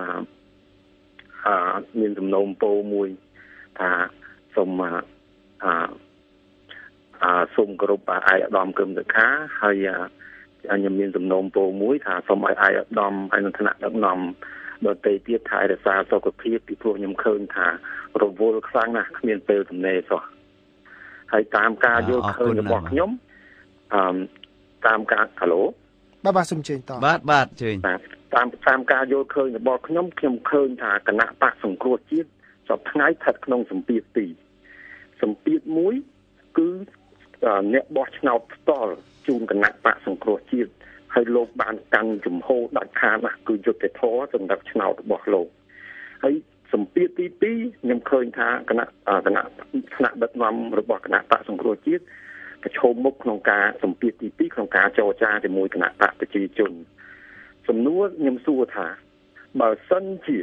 អឺមានសំណូមពរមួយថាសូមអឺអឺសូមគោរពឯកឧត្តមគឹមសុខាហើយខ្ញុំមានសំណូមពរមួយថាសូមឲ្យឯកឧត្តមហើយនឹងថ្នាក់ដឹកនាំដតីទៀតថែរក្សាសុខភាពពីព្រោះខ្ញុំឃើញថារវល់ខ្លាំងណាស់គ្មានពេលទំនេរសោះហើយតាមការយល់ឃើញរបស់ខ្ញុំអឺតាមការហៅឡូបាទបាទសូមជើញតបាទបាទជើញបាទតាមតាមការយល់ឃើញរបស់ខ្ញុំខ្ញុំឃើញថាគណៈបកសង្គ្រោះជាតិសពថ្ងៃស្ថិតក្នុងសម្ពាធទីរសម្ពាធមួយគឺអ្នកបោះឆ្នោតផ្ទាល់ជូនគណៈបកសង្គ្រោះជាតិហើយលោកបានកាន់ជំហរដាច់ខាតណាស់គឺយុទ្ធធរសម្រាប់ឆ្នោតរបស់លោកហើយសម្ពាធទី2ខ្ញុំឃើញថាគណៈគណៈថ្នាក់ដឹកនាំរបស់គណៈបកសង្គ្រោះជាតិប្រឈមមុខក្នុងការសម្ពាធទី2ក្នុងការចរចាជាមួយគណៈបកប្រជាជនសំណួរខ្ញុំសួរថាបើសិនជា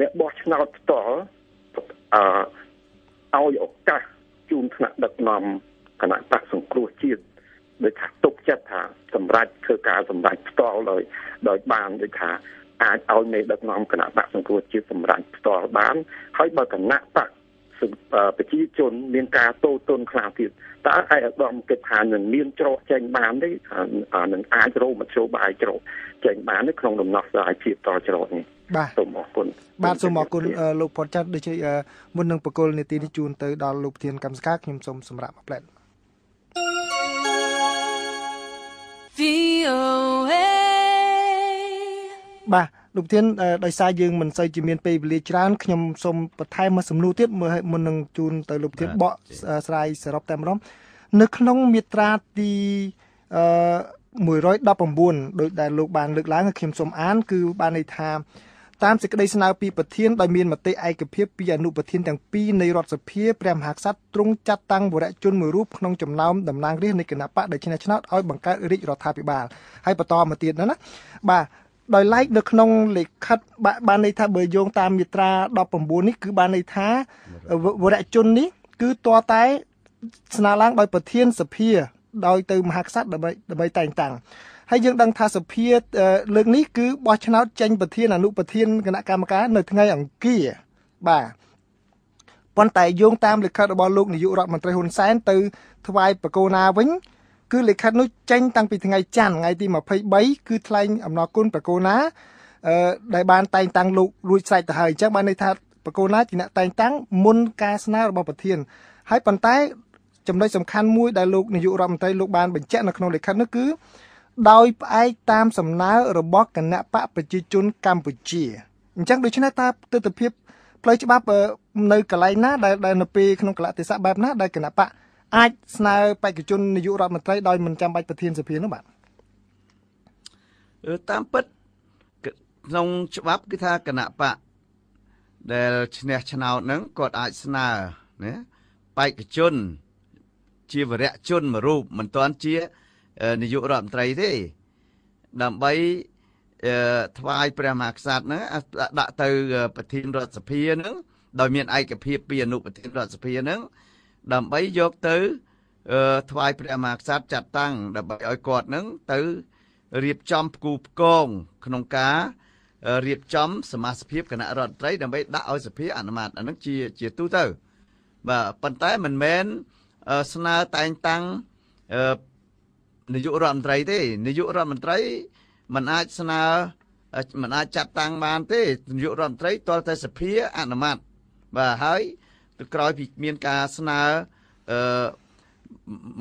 អ្នកបោះឆ្នោតផ្ទាល់អឺឲ្យឱកាសជូនថ្នាក់ដឹកនាំគណៈបកសង្គ្រោះជាតិដោយថាទុកចិត្តថា សម្រាប់ធ្វើការសម្រាប់ផ្ទាល់ដោយដោយបានដោយថាអាចឲ្យមេដឹកនាំគណៈបកសង្គ្រោះជាតិសម្រាប់ផ្ទាល់បានហើយបើគណៈបកប្រជាជនមានការតូតុនខ្លាំងទៀតតើឯកឧត្តមគិតថានឹងមានច្រកចេញបានទេអានឹងអាចរោមធ្យោបាយច្រកចេញបានទេក្នុងដំណោះស្រាយជាតិតច្រកនេះបាទសូមអរគុណបាទសូមអរគុណលោកផតចាត់ដូចមុននឹងបកគលនីតិនេះជូនទៅដល់លោកប្រធានកម្មសការខ្ញុំសូមសម្រាប់មួយផ្លែត VOA បាទលោកប្រធានដោយសារយើងមិនសូវជាមានពេលវេលាច្រើនខ្ញុំសូមបន្ថែមមួយសំណួរទៀតមើលមុននឹងជូនទៅលោកប្រធានបកស្រាយសរុបតែម្ដងនៅក្នុងមាត្រាទីអឺ119ដោយដែលលោកបានលើកឡើងខ្ញុំសូមអាន គឺ បានន័យថាតាមសេចក្តីស្នើពីប្រធានដោយមានមតិឯកភាពពីអនុប្រធានទាំងពីរនៃរដ្ឋសភាព្រះមហាក្សត្រទ្រង់ចាត់តាំងវរៈជនមួយរូបក្នុងចំណោមតំណាងរាស្ត្រនៃគណៈបកដែលឆ្នះឆ្នោតឲ្យបង្កើតរាជរដ្ឋាភិបាលហើយបន្តមកទៀតណាបាទដោយឡែកនៅក្នុងលិខិតបានន័យថា បើយោងតាមមាត្រា19នេះ គឺបានន័យថាវរៈជននេះ គឺតរតែ ស្នើឡើងដោយប្រធានសភាដោយទៅមហាក្សត្រដើម្បីដើម្បីតែងតាំងហើយយើងដឹងថាសភាលើកនេះគឺបោះឆ្នោតចេញ ប្រធានអនុប្រធានគណៈកម្មការនៅថ្ងៃអង្គារបាទប៉ុន្តែយោងតាមលិខិតរបស់លោកនាយករដ្ឋមន្ត្រីហ៊ុនសែនទៅ ថ្វាយបកគោណាវិញគឺលិខិតនោះចេញតាំងពីថ្ងៃច័ន្ទថ្ងៃទី23គឺថ្លែងអំណរគុណប្រកូណាអឺដែលបានតែងតាំងលោករួចស្រេចទៅហើយអញ្ចឹងបានន័យថាប្រកូណាជាអ្នកតែងតាំងមុនការស្នើរបស់ប្រធាន ហើយប៉ុន្តែចំណុចសំខាន់មួយដែលលោកនាយករដ្ឋមន្ត្រីលោកបានបញ្ជាក់នៅក្នុងលិខិតនោះគឺដោយផ្អែកតាមសំណើរបស់គណៈបកប្រជាជនកម្ពុជាអញ្ចឹងដូច្នេះតើទស្សនវិជ្ជាផ្លូវច្បាប់នៅកន្លែងណា ដែលនៅពេលក្នុងកលៈទេសៈបែបណាដែលគណៈបកអាចស្នើបេក្ខជននាយករដ្ឋមន្ត្រីដោយមិនចាំបាច់ប្រធានសភានោះបាទតាមពិតក្នុងច្បាប់គឺថាគណៈបកដែលឈ្នះឆ្នោតហ្នឹងគាត់អាចស្នើណាបេក្ខជន ជាវរៈជនមួយរូបមិនទាន់ជានាយករដ្ឋមន្ត្រីទេ ដើម្បីថ្វាយព្រះមហាក្សត្រហ្នឹងដាក់ទៅ ប្រធានរដ្ឋសភាហ្នឹងដោយមានឯកភាពពីអនុប្រធានរដ្ឋសភាហ្នឹងដើម្បីយកទៅថ្វាយព្រះមហាក្សត្រចាត់តាំងដើម្បីឲ្យគាត់នឹងទៅរៀបចំផ្គូផ្គងក្នុងការរៀបចំសមាជិកគណៈរដ្ឋមន្ត្រី ដើម្បីដាក់ឲ្យសភាអនុម័តអានឹងជាជាទូទៅ បាទប៉ុន្តែមិនមែនស្នើតែងតាំងនាយករដ្ឋមន្ត្រីទេនាយករដ្ឋមន្ត្រីមិនអាចស្នើមិនអាចចាត់តាំងបានទេនាយករដ្ឋមន្ត្រីទាល់តែសភាអនុម័តបាទហើយទៅក្រោយពីមានការស្នើអឺ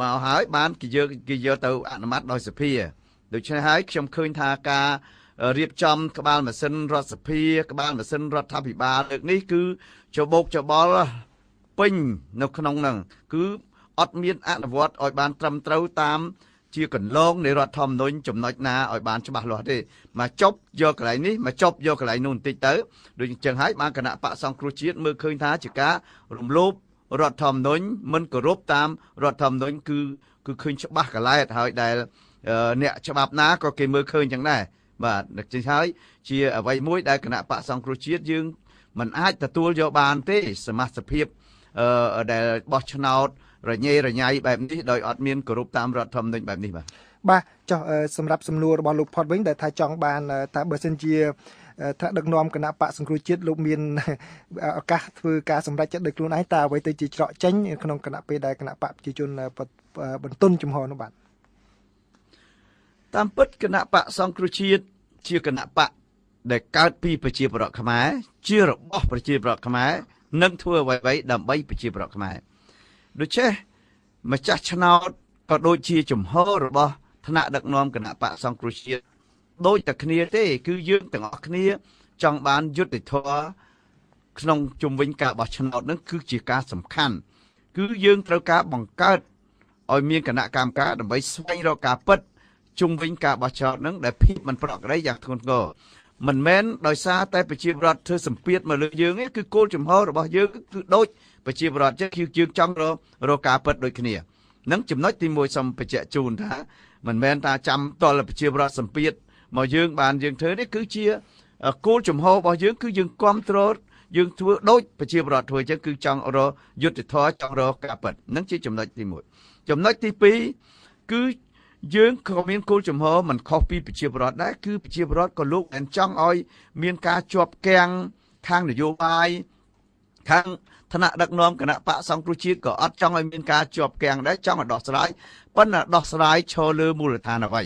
មកហើយបានគេយកគេយកទៅអនុម័តដោយសភាដូច្នេះហើយខ្ញុំឃើញ ថាការរៀបចំ ក្បាលម៉ាស៊ីនរដ្ឋសភាក្បាលម៉ាស៊ីនរដ្ឋាភិបាលលើកនេះគឺច្បោកច្បល់ពេញនៅក្នុងហ្នឹងគឺអត់មានអនុវត្តឲ្យបាន ត្រឹមត្រូវតាមជាកន្លងនៃរដ្ឋធម្មនុញ្ញចំណុចណាឲ្យបានច្បាស់លាស់ទេមកចប់យកកន្លែងនេះមកចប់យកកន្លែងនោះបន្តិចទៅដូចអញ្ចឹងហើយបានគណៈបកសង្គ្រោះជាតិមើលឃើញថាជាការរំលោភរដ្ឋធម្មនុញ្ញមិនគោរពតាម រដ្ឋធម្មនុញ្ញគឺគឺឃើញច្បាស់កលែតហើយដែល អ្នកច្បាប់ណាក៏គេមើលឃើញចឹងដែរបាទដូច្នេះហើយ ជាអ្វីមួយដែលគណៈបកសង្គ្រោះជាតិយើងមិនអាចទទួលយកបានទេសមាជិកភាពដែលបោះឆ្នោតរញ៉េរញ៉ៃបែបនេះដោយអត់មានគោរពតាមរដ្ឋធម្មនុញ្ញបែបនេះបាទបាទចុះសម្រាប់សំណួររបស់លោកផតវិញដែលថាចង់បានតើបើសិនជាថ្នាក់ដឹកនាំគណៈបកសង្គ្រោះជាតិលោកមានឱកាសធ្វើការសម្រេចចិត្តដោយខ្លួនឯងតើអ្វីទៅជាច្រកចេញក្នុងគណៈពេលដែលគណៈបកប្រជាជនបន្ទន់ចំហនោះបាទតាមពិតគណៈបកសង្គ្រោះជាតិជាគណៈបកដែលកើតពីប្រជាប្រដ្ឋខ្មែរជារបស់ប្រជា ប្រដ្ឋខ្មែរនឹងធ្វើអ្វីៗដើម្បីប្រជាប្រដ្ឋខ្មែរដូច្នេះម្ចាស់ឆ្នោតក៏ដូចជាជំហររបស់ថ្នាក់ដឹកនាំគណៈបកសង្គ្រោះជាតិដូចតែគ្នាទេគឺយើងទាំងអស់គ្នា ចង់បានយុត្តិធម៌ក្នុង ជំវិញការបោះឆ្នោតនឹងគឺជាការសំខាន់ គឺយើងត្រូវការបង្កើតឲ្យមានគណៈកម្មការដើម្បីស្វែងរកការពិតជំវិញការបោះឆ្នោតនឹងដែលភាពមិនប្រក្រតីយ៉ាងធ្ងន់ធ្ងរមិនមែនដោយសារតែប្រជារដ្ឋធ្វើសម្ពាធមកលើយើងគឺគោលជំហររបស់យើងគឺដូចប្រជាពលរដ្ឋយើងយើងចង់រករកការពិតដូចគ្នានឹងចំណុចទី1សូមបញ្ជាក់ជូនថាមិនមែនថាចាំតលប្រជាពលរដ្ឋសម្ពាធមកយើងបានយើងធ្វើនេះគឺជាគោលជំហររបស់យើងគឺយើងគ្រប់គ្រងយើងធ្វើដូចប្រជាពលរដ្ឋធ្វើចឹងគឺចង់រយុទ្ធធរចង់រការពិតនឹងជាចំណុចទី1ចំណុចទី2គឺ យើងក៏មានគោលជំហរមិនខុសពីប្រជាពលរដ្ឋដែរគឺប្រជាពលរដ្ឋក៏លោកមិនចង់ឲ្យ មានការជាប់គាំងខាងនយោបាយខាងឋានៈដឹកនាំគណៈបកសង្គ្រោះជាតិក៏អត់ចង់ឲ្យមានការជាប់គាំងដែរចង់ឲ្យដោះស្រាយប៉ុន្តែដោះស្រាយឈរលើមូលដ្ឋានអ្វី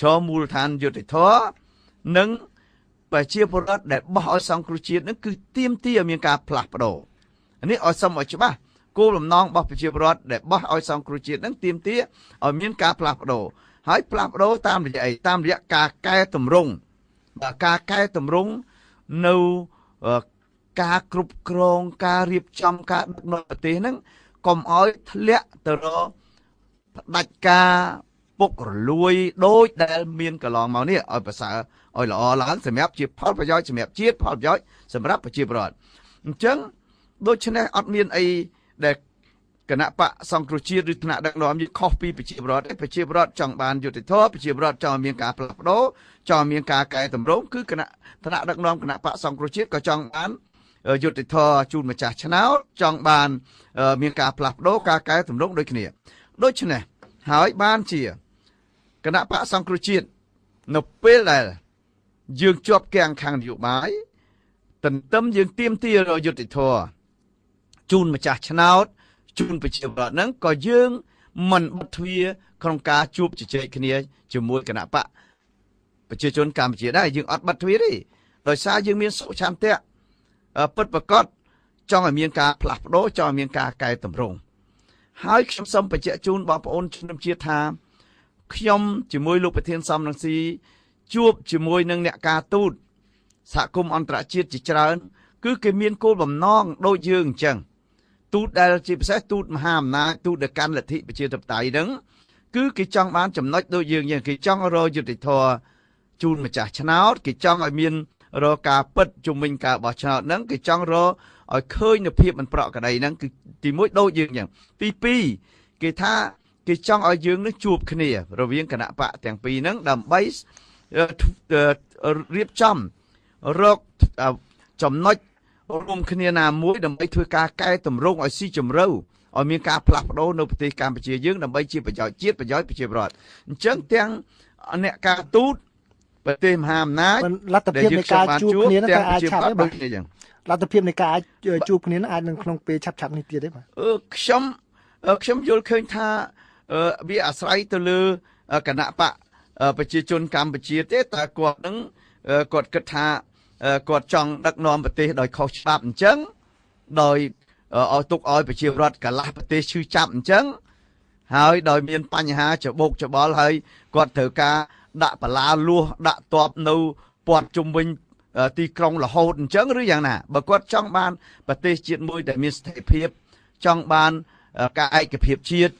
ឈរមូលដ្ឋានយុតិធម៌និងប្រជាពលរដ្ឋដែលបោះឲ្យសង្គ្រោះជាតិនឹងគឺទៀមទីឲ្យមានការផ្លាស់ប្ដូរនេះឲ្យសុំឲ្យច្បាស់គោលបំណងរបស់ប្រជាពលរដ្ឋដែលបោះឲ្យសង្គ្រោះជាតិនឹងទៀមទីឲ្យមានការផ្លាស់ប្ដូរហើយផ្លាស់ប្ដូរតាមរយៈអីតាមរយៈការកែតម្រង់បាទការកែតម្រង់នៅការគ្រប់គ្រងការរៀបចំការដឹកនាំប្រទេសហ្នឹងកុំឲ្យធ្លាក់ទៅរកផ្ដាច់ការពុករលួយដូចដែល មានកន្លងមកនេះឲ្យប្រសើរឲ្យល្អឡើងសម្រាប់ជាផលប្រយោជន៍សម្រាប់ជាតិផលប្រយោជន៍សម្រាប់ប្រជាពលរដ្ឋអញ្ចឹង ដូច្នេះអត់មានអីដែលគណៈបកសង្គ្រោះជាតិឬថ្នាក់ដឹកនាំយខុសពីប្រជាពលរដ្ឋប្រជាពលរដ្ឋចង់បានយុត្តិធម៌ប្រជាពលរដ្ឋចង់មានការផ្លាស់ប្ដូរចង់មានការកែតម្រង់គឺគណៈថ្នាក់ដឹកនាំគណៈបកសង្គ្រោះជាតិក៏ចង់បានយុទ្ធធរជូនម្ចាស់ឆ្នោតចង់បានមានការផ្លាស់ប្ដូរការកែតម្រង់ដូចគ្នាដូច្នេះហើយបានជាគណៈបកសង្គ្រោះជាតិនៅពេលដែលយើងជាប់គាំងខាងនយោបាយទន្ទឹមយើងទៀមទារយុទ្ធធរជូនម្ចាស់ឆ្នោតជូនប្រជាពលរដ្ឋហ្នឹងក៏យើងមិនបិទទ្វារក្នុងការជួបជជែកគ្នាជាមួយគណៈបកប្រជាជនកម្ពុជាដែរយើងអត់បិទទ្វារទេដោយសារយើងមានសុខឆន្ទៈពិតប្រាកដចង់ឲ្យមានការផ្លាស់ប្ដូរចង់ឲ្យមានការកែតម្រង់ហើយខ្ញុំសូមបញ្ជាក់ជូនបងប្អូនជំនុំជាតិថា ខ្ញុំ ជាមួយលោកប្រធានសំរងស៊ីជួបជាមួយនឹងអ្នកការទូតសហគមន៍អន្តរជាតិជាច្រើន គឺគេមានគោលបំណងដូចយើងអញ្ចឹងទូតដែលជាពិសេសទូតមហាអំណាចទូតដែលកាន់លទ្ធិប្រជាធិបតេយ្យហ្នឹង គឺគេចង់បានចំណុចដូចយើងយើងគេចង់រយុទ្ធធរជូនម្ចាស់ឆ្នោត គេចង់ឲ្យមានរកការពិតជំវិញការបោះឆ្នោតហ្នឹងគេចង់រកឲ្យឃើញនូវភាពមិនប្រក្រតីហ្នឹងគឺទី1ដូចយើងចឹងទី2គេថាគេចង់ឲ្យយើងនឹងជួបគ្នារវាងគណៈបកទាំងពីរហ្នឹងដើម្បីរៀបចំរកចំណុចរួមគ្នាណាមួយដើម្បីធ្វើការកែតម្រង់ឲ្យស៊ីជម្រៅឲ្យមានការផ្លាស់ប្ដូរនៅប្រទេសកម្ពុជាយើងដើម្បីជាប្រយោជន៍ជាតិប្រយោជន៍ប្រជាពលរដ្ឋអញ្ចឹងទាំងអ្នកការទូតប្រទេសមហាអំណាចលទ្ធភាពនៃការជួបគ្នានឹងតែអាចឆាប់ដែរបាទអញ្ចឹងលទ្ធភាពនៃការអាចជួបគ្នានឹងអាចនឹងក្នុងពេលឆាប់ឆាប់នេះទៀតទេបាទអឺខ្ញុំខ្ញុំយល់ឃើញថាវាអាស្រ័យទៅលើគណៈបកប្រជាជនកម្ពុជាទេតើគាត់នឹងគាត់គិតថាគាត់ចង់ដឹកនាំប្រទេសដោយខុសច្បាប់អញ្ចឹងដោយឲ្យទុកឲ្យប្រជារដ្ឋកលាស់ប្រទេសឈឺចាប់អញ្ចឹងហើយដោយមានបញ្ហាច្បុកច្បល់ហើយគាត់ត្រូវការដាក់បលាលួសដាក់តបនៅព័ទ្ធជុំវិញ ទីក្រុងរហូតអញ្ចឹងឬយ៉ាងណាបើគាត់ចង់បានប្រទេសជាតិមួយ ដែលមានស្ថិរភាពចង់បានការឯកភាពជាតិ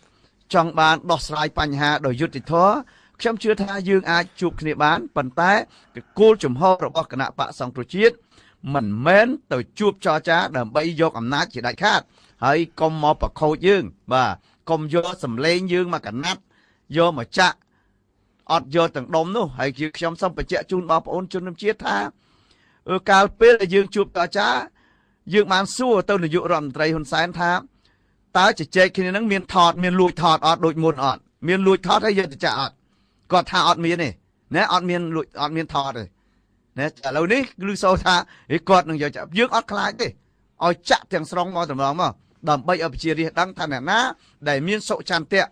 ចង់បានដោះស្រាយបញ្ហាដោយយុត្តិធម៌ខ្ញុំជឿថាយើងអាចជួបគ្នាបានប៉ុន្តែគោលចំហរបស់គណៈបកសង្គ្រោះជាតិមិនមែនទៅជួបចរចាដើម្បីយកអំណាចជាដាច់ខាត ហើយកុំមកប្រខូចយើង បាទកុំយកសម្លេងយើងមកកណាត់យកមកចាក់អត់យកទាំងដុំនោះហើយខ្ញុំសូមបញ្ជាក់ជូនបងប្អូនជនជាតិថាកាលពេលដែលយើងជួបតាចាយើងបានសួរទៅនាយករដ្ឋមន្ត្រីហ៊ុនសែនថាតើជជែកគ្នានឹងមានថតមានលួចថតអត់ដូចមុនអត់មានលួចថតហើយយើងទៅចាក់អត់គាត់ថាអត់មានទេណែអត់មានលួចអត់មានថតទេណែឥឡូវនេះគឺសូថាគាត់នឹងយកចាក់យើងអត់ខ្លាចទេឲ្យចាក់ទាំងស្រុងមកតម្រងមកដើម្បីឲ្យប្រជារាស្ត្រដឹងថាអ្នកណាដែលមានសុចន្ទៈ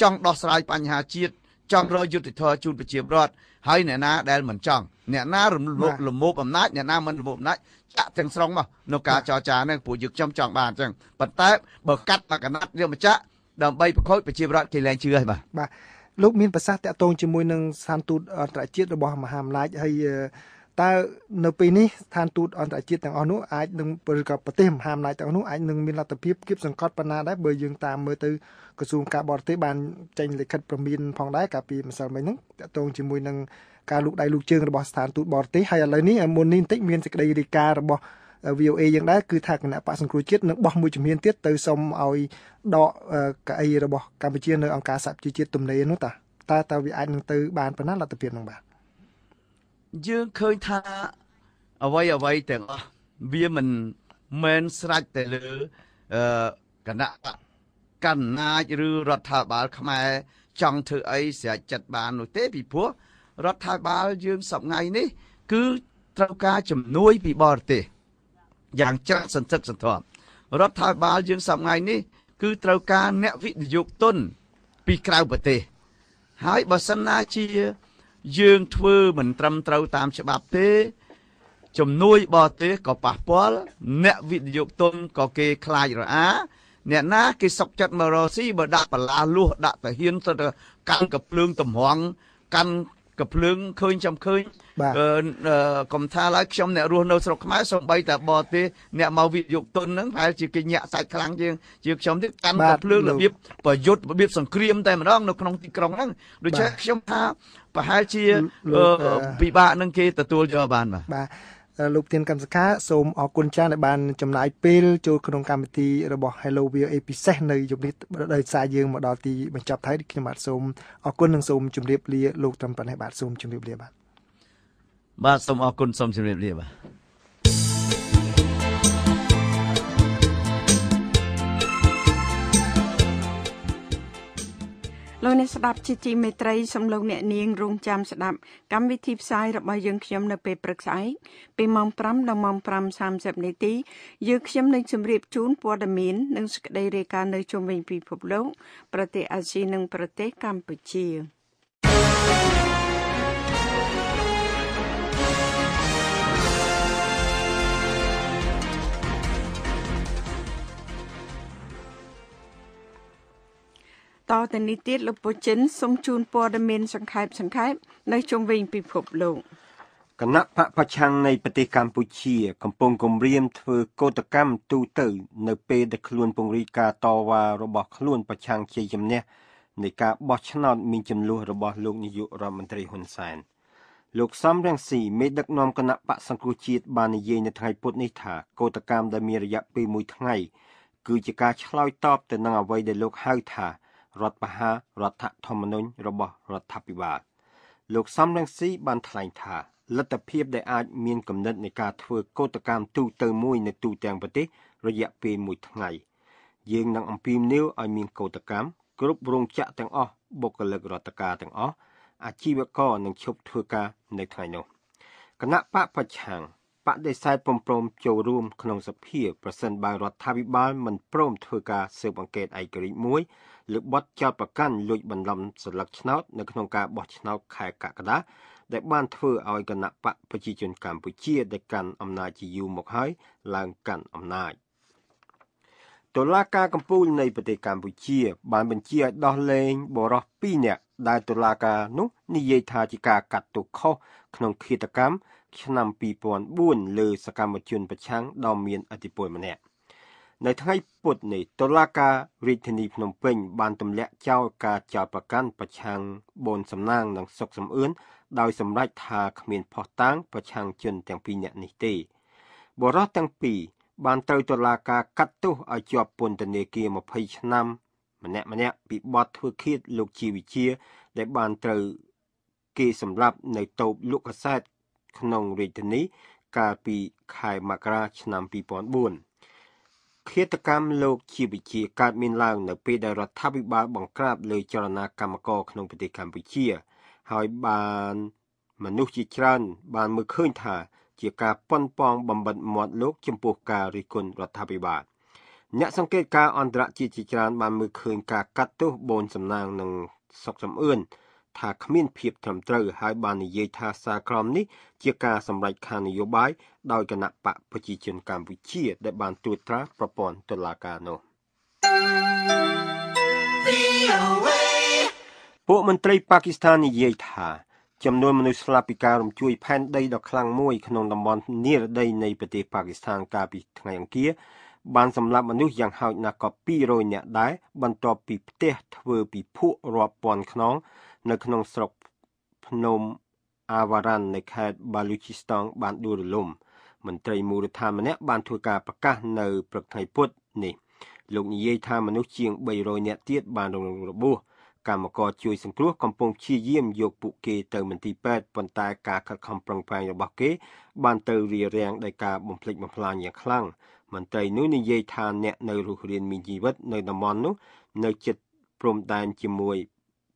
ចង់ដោះស្រាយបញ្ហាជាតិចង់រកយុត្តិធម៌ជូនប្រជាពលរដ្ឋហើយអ្នកណាដែលមិនចង់អ្នកណារំលោភលំមប់អំណាចអ្នកណាមិនលំមប់អំណាចចាក់ទាំងស្រុងមកនៅការចរចានេះពួកយើងខ្ញុំចង់បានអញ្ចឹងប៉ុន្តែបើកាត់មកកណាត់យកមកចាក់ដើម្បីប្រកួតប្រជាពលរដ្ឋគេលែងជឿហើយបាទបាទលោកមានប្រសាសន៍តាក់ទងជាមួយនឹងស្ថានទូតអន្តរជាតិរបស់មហាអំណាចហើយតើនៅពេលនេះស្ថានទូតអន្តរជាតិទាំងអស់នោះអាចនឹងឬក៏ប្រទេសមហាអំណាចទាំងអស់នោះអាចនឹងមានលទ្ធភាពគៀបសង្កត់ប៉ុណ្ណាដែរបើយើងតាមមើលទៅក្រសួងការបរទេសបានចេញលិខិតព្រមានផងដែរកាលពីម្សិលមិញហ្នឹងតកតងជាមួយនឹងការលូកដៃលូកជើងរបស់ស្ថានទូតបរទេសហើយឥឡូវនេះមុននេះបន្តិចមានសេចក្តីរាយការណ៍របស់ VOA យ៉ាងដែរគឺថាគណៈបកសង្គ្រោះជាតិនឹងបោះមួយជំហានទៀតទៅសុំឲ្យដកកៅអីរបស់កម្ពុជានៅអង្គការសហប្រជាជាតិទំនេរនោះតាតើតើវាអាចនឹងទៅបានប៉ុណ្ណាលទ្ធភាពនឹងបាទយើងឃើញថាអ្វីអ្វីទាំងអស់វាមិនមែនស្រេចតែលើអឺគណៈកណ្ណាចឬរដ្ឋាភិបាលខ្មែរ ចង់ធ្វើអីស្រេចចិត្តបាននោះទេ ពីព្រោះរដ្ឋាភិបាលយើងសប្ងៃនេះ គឺត្រូវការជំនួយពីបរទេសយ៉ាងច្រើនសន្ធឹកសន្ធាប់រដ្ឋាភិបាលយើងសប្ងៃនេះ គឺត្រូវការអ្នកវិនិយោគទុនពីក្រៅប្រទេសហើយបើសិនណាជាយើងធ្វើមិនត្រឹមត្រូវតាមច្បាប់ទេជំនួយបរទេសក៏ប៉ះពាល់អ្នកវិនិយោគទុនក៏គេ ខ្លាចរអាអ្នកណាគេសុកចិត្តមករស៊ីបើដាក់បលាលួសដាក់តាហ៊ានទៅកាន់កភ្លើងតម្រង់កាន់កភ្លើងឃើញចាំឃើញកំថាឡើយខ្ញុំអ្នករស់នៅស្រុកខ្មែរសំបីតែបរទេសអ្នកមកវិយោគទុនហ្នឹងប្រហែលជាគេញាក់សាច់ខ្លាំងជាងជាខ្ញុំទៀតកាន់កភ្លើងរបៀបប្រយុទ្ធរបៀបសង្គ្រាមតែម្ដងនៅក្នុងទីក្រុងហ្នឹងដូច្នេះខ្ញុំថាប្រហែលជាពិបាកនឹងគេទទួលយកបានបាទបាទលោកទានកម្មសខាសូមអរគុណច្រើនដែលបានចំណាយពេលចូលក្នុងកម្មវិធីរបស់ Hello VOA ពិសេសនៅយប់នេះដោយសារយើងមកដល់ទី បញ្ចប់ហើយខ្ញុំបាទសូមអរគុណនិងសូមជម្រាបលាលោកត្រឹមប៉ុណ្ណេះបាទសូមជម្រាបលាបាទបាទសូមអរគុណសូមជម្រាបលាបាទលោកអ្នកស្ដាប់ជាទីមេត្រីសំឡេងអ្នកនាងរងចាំស្ដាប់កម្មវិធីផ្សាយរបស់យើងខ្ញុំនៅពេលព្រឹកស្អែកពីម៉ោង5ដល់ម៉ោង5:30នាទីយើងខ្ញុំនឹងជម្រាបជូនព័ត៌មាននិងសេចក្តីរាយការណ៍នៅជុំវិញពិភពលោក ប្រទេសអាស៊ីនិង ប្រទេសកម្ពុជា។តទៅនេះទៀតលោកពូចិនសូមជូនព័ត៌មានសង្ខេបសង្ខេបនៅជុំវិញពិភពលោកគណៈបកប្រឆាំងនៃប្រទេសកម្ពុជា កំពុងគម្រាមធ្វើកោតកម្មទូទៅ នៅពេលដែលខ្លួន ពង្រីកការតវ៉ារបស់ខ្លួនប្រឆាំងជាជំនះនៃការបោះឆ្នោតមានចំនួនរបស់លោកនាយករដ្ឋមន្ត្រីហ៊ុនសែនលោកសំរងស៊ីមេដឹកនាំគណៈបកសង្គ្រោះជាតិបាននិយាយនៅថ្ងៃពុធនេះថាកោតកម្មដែលមានរយៈពេល1ថ្ងៃគឺជាការឆ្លើយតបទៅនឹងអ្វីដែលលោកហៅថារដ្ឋបហារដ្ឋធម្មនុញ្ញរបស់រដ្ឋាភិបាលលោកសំរងស៊ី បានថ្លែងថាលទ្ធភាពដែលអាចមានកំណត់នៃការធ្វើកោតកម្មទូទៅមួយនៅទូទាំងប្រទេស រយៈពេលមួយថ្ងៃយើងនឹងអំពាវនាវឲ្យមានកោតកម្មគ្រប់រោងចក្រទាំងអស់បុគ្គលិករដ្ឋការទាំងអស់អាជីវករនឹងឈប់ធ្វើការនៅថ្ងៃនោះគណៈបកប្រឆាំងបដិសេធព្រមព្រមចូលរួមក្នុងសភាប្រសិនបើរដ្ឋាភិបាលមិនព្រមធ្វើការស៊ើបអង្កេតឯករាជ្យមួយលើបទចោទប្រកាន់លួចបន្លំសន្លឹកឆ្នោតនៅក្នុងការបោះឆ្នោតខែកក្កដាដែលបានធ្វើឲ្យគណៈបកប្រជាជនកម្ពុជាដែលកាន់អំណាចជាយូរមកហើយឡើងកាន់អំណាចតុលាការកំពូលនៃប្រទេសកម្ពុជា បានបញ្ជាឲ្យដោះលែងបរិស2នាក់ដែលតុលាការនោះនិយាយថាជាការកាត់ទោសខុសក្នុងឃាតកម្មឆ្នាំ2004លើសកម្មជន ប្រឆាំងដ៏មានឥទ្ធិពលម្នាក់ នៅថ្ងៃពុធនេះតុលាការរាជធានី ភ្នំពេញ បានទម្លាក់ចោលការចោទប្រកាន់ ប្រឆាំងបូនសំណាងនិងសុកសំអឿនដោយសម្រេចថាគ្មានភ័ស្តុតាង ប្រឆាំងជនទាំងពីរនាក់នេះទេបរិសទាំងពីរបានត្រូវតុលាការកាត់ទោសឲ្យជាប់ពន្ធនាគារ20ឆ្នាំ ម្នាក់ម្នាក់ពីបទធ្វើឃាតលោកជីវិជាដែលបានត្រូវគេសម្លាប់នៅតូបលោកកសែតក្នុងរាជធានីកាលពីខែមករាឆ្នាំ2004ឃាតកម្មលោកជាវិជាកើតមានឡើងនៅពេលដែលរដ្ឋាភិបាលបង្ក្រាបលើចលនាកម្មករក្នុងប្រទេសកម្ពុជា ហើយបានមនុស្សជាច្រើន បាន មើលឃើញថា ជាការប៉ុនប៉ងបំបិតមាត់លោកចំពោះការរិះគន់រដ្ឋាភិបាលអ្នកសង្កេតការអន្តរជាតិជាច្រើនបានមើលឃើញការកាត់ទោសបូនសំណាងនិងសុកសំអឿនថាគ្មានភាពត្រឹមត្រូវហើយបាននិយាយថាសារក្រមនេះ ជាការសម្ដែងខាងនយោបាយដោយគណៈបកប្រជាជនកម្ពុជា ដែលបានទួតត្រាប្រព័ន្ធតុលាការនោះពួកមន្ត្រីប៉ាគីស្ថាននិយាយថា ចំនួនមនុស្សស្លាប់ពីការរំជួយ ផែន ដីដ៏ខ្លាំងមួយ ក្នុងតំបន់និរដី នៃប្រទេសប៉ាគីស្ថានកាលពី ថ្ងៃអង្គារបានសម្លាប់មនុស្សយ៉ាងហោចណាស់ក៏200នាក់ដែរបន្ទាប់ពីផ្ទះធ្វើពីភក់រាប់ពាន់ខ្នងនៅក្នុងស្រុកភ្នំអាវ៉ារ៉ាន់នៅខេត្តបាលូជីស្តង់បានដួលរលំមន្ត្រីមូលដ្ឋានម្នាក់បានធ្វើការប្រកាសនៅព្រឹកថ្ងៃពុធនេះ លោកនិយាយថាមនុស្សជាង300នាក់ទៀតបានរងរបួសកម្មករជួយសង្គ្រោះកំពុងព្យាយាមយកពួកគេទៅមន្ទីរពេទ្យប៉ុន្តែការខិតខំប្រឹងប្រែងរបស់គេ បានទៅរារាំងដោយការបំផ្លិចបំផ្លាញយ៉ាងខ្លាំងមន្ត្រីនោះនិយាយថាអ្នកនៅរស់រានមានជីវិតនៅតំបន់នោះ នៅជិតព្រំដែនជាមួយ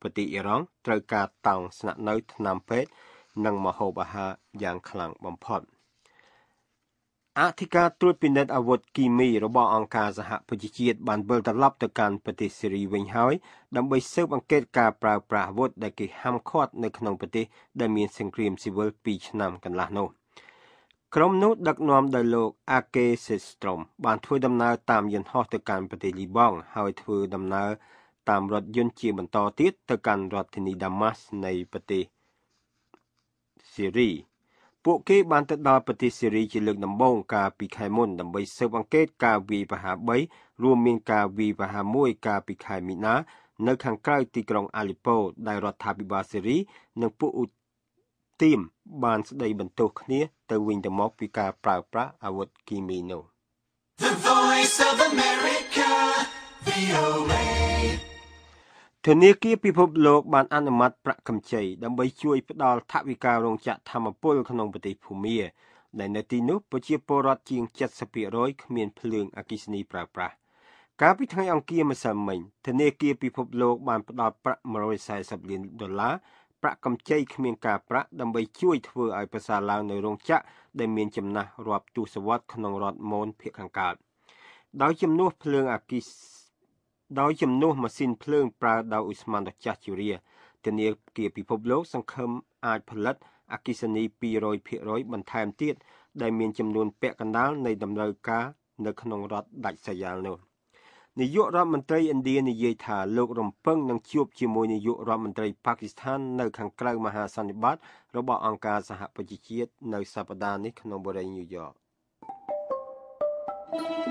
ប្រទេសអ៊ីរ៉ង់ត្រូវការតោងស្នាក់នៅថ្នាំពេទ្យនិងមហូបអាហារយ៉ាងខ្លាំងបំផុតអធិការត្រួតពិនិត្យអាវុធគីមីរបស់អង្គការសហប្រជាជាតិបានវិលត្រឡប់ទៅកាន់ប្រទេសសេរីវិញហើយដើម្បីស៊ើបអង្កេតការប្រើប្រាស់អាវុធដែលគេហាមឃាត់នៅក្នុងប្រទេសដែលមានសង្គ្រាមស៊ីវិល2ឆ្នាំកន្លះនោះក្រុមនោះដឹកនាំដោយលោកអាកេសេស្ត្រុមបានធ្វើដំណើរតាមយន្តហោះទៅកាន់ប្រទេសលីបង់ហើយធ្វើដំណើរតាមរថយន្តជាបន្តទៀតទៅកាន់រដ្ឋធានីដាម៉ាស់នៃប្រទេសសេរីពួកគេ បានទៅដល់ប្រទេសសេរីជាលើកដំបូងកាលពីខែមុន ដើម្បីស៊ើបអង្កេតការវាយប្រហារ3រួមមាន ការវាយប្រហារ1កាលពីខែមីនានៅខាងក្រៅទីក្រុងអាលីប៉ូដែលរដ្ឋាភិបាលសេរី និងពួកឧទាមបាន ស្ដីបន្ទោសគ្នា ទៅវិញទៅមកពីការប្រើប្រាស់អាវុធគីមីណូ The Voice of America VOA ធនាគារពិភពលោកបានអនុម័តប្រាក់កម្ចីដើម្បីជួយផ្ដល់ថវិការោងចក្រធម្មពលក្នុងប្រទេសភូមាដែលនៅទីនោះប្រជាពលរដ្ឋជាង70%គ្មានភ្លើងអគ្គិសនីប្រើប្រាស់កាលពីថ្ងៃអង្គារម្សិលមិញធនាគារពិភពលោកបានផ្ដល់ប្រាក់140លានដុល្លារប្រាក់កម្ចីគ្មានការប្រាក់ដើម្បីជួយធ្វើឲ្យប្រសើរឡើងនៅរោងចក្រដែលមានចំណាស់រាប់ទសវត្សក្នុងរដ្ឋមូនភាគខាងកើតដោយចំនួនភ្លើងអគ្គិសដោយជំនួសម៉ាស៊ីនភ្លើងប្រើដោយឧស្ម័នត្រចះជារាធានាគារពិភពលោកសង្ឃឹមអាចផលិតអគិសនី200%បន្ថែមទៀតដែលមានចំនួនពាក់កណ្ដាលនៃដំណើរការនៅក្នុងរដ្ឋដាច់ស្រយាលនោះនាយករដ្ឋមន្ត្រីឥណ្ឌានិយាយថាលោករំពឹងនឹងជួបជាមួយនាយករដ្ឋមន្ត្រីប៉ាគីស្ថាននៅខាងក្រៅមហាសន្និបាតរបស់អង្គការសហប្រជាជាតិនៅសប្តាហ៍នេះក្នុងបរិយាញូវយ៉ក thank you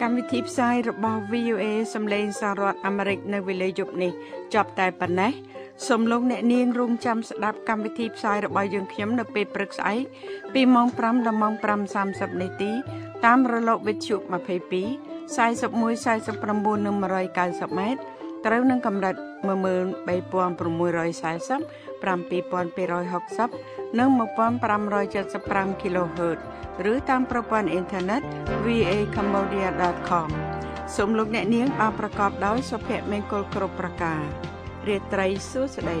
កម្មវិធីផ្សាយរបស់ VOA សំឡេងសហរដ្ឋអាមេរិកនៅវេលាយប់នេះចប់តែប៉ុណ្ណេះសូមលោកអ្នកនាងរងចាំស្ដាប់កម្មវិធីផ្សាយរបស់យើងខ្ញុំនៅពេលព្រឹកស្អែកពីម៉ោង5ដល់ម៉ោង5:30នាទី តាមរលកវិទ្យុ22 41 49និង190ម៉ែត្រត្រូវនឹងកម្រិត13640 7260និង1575 kHz ឬតាមប្រព័ន្ធអ៊ីនធឺណិត vacambodia.com សូមលោក អ្នកនាងបានប្រកបដោយសុភមង្គលគ្រប់ប្រការ រាត្រីសួស្តី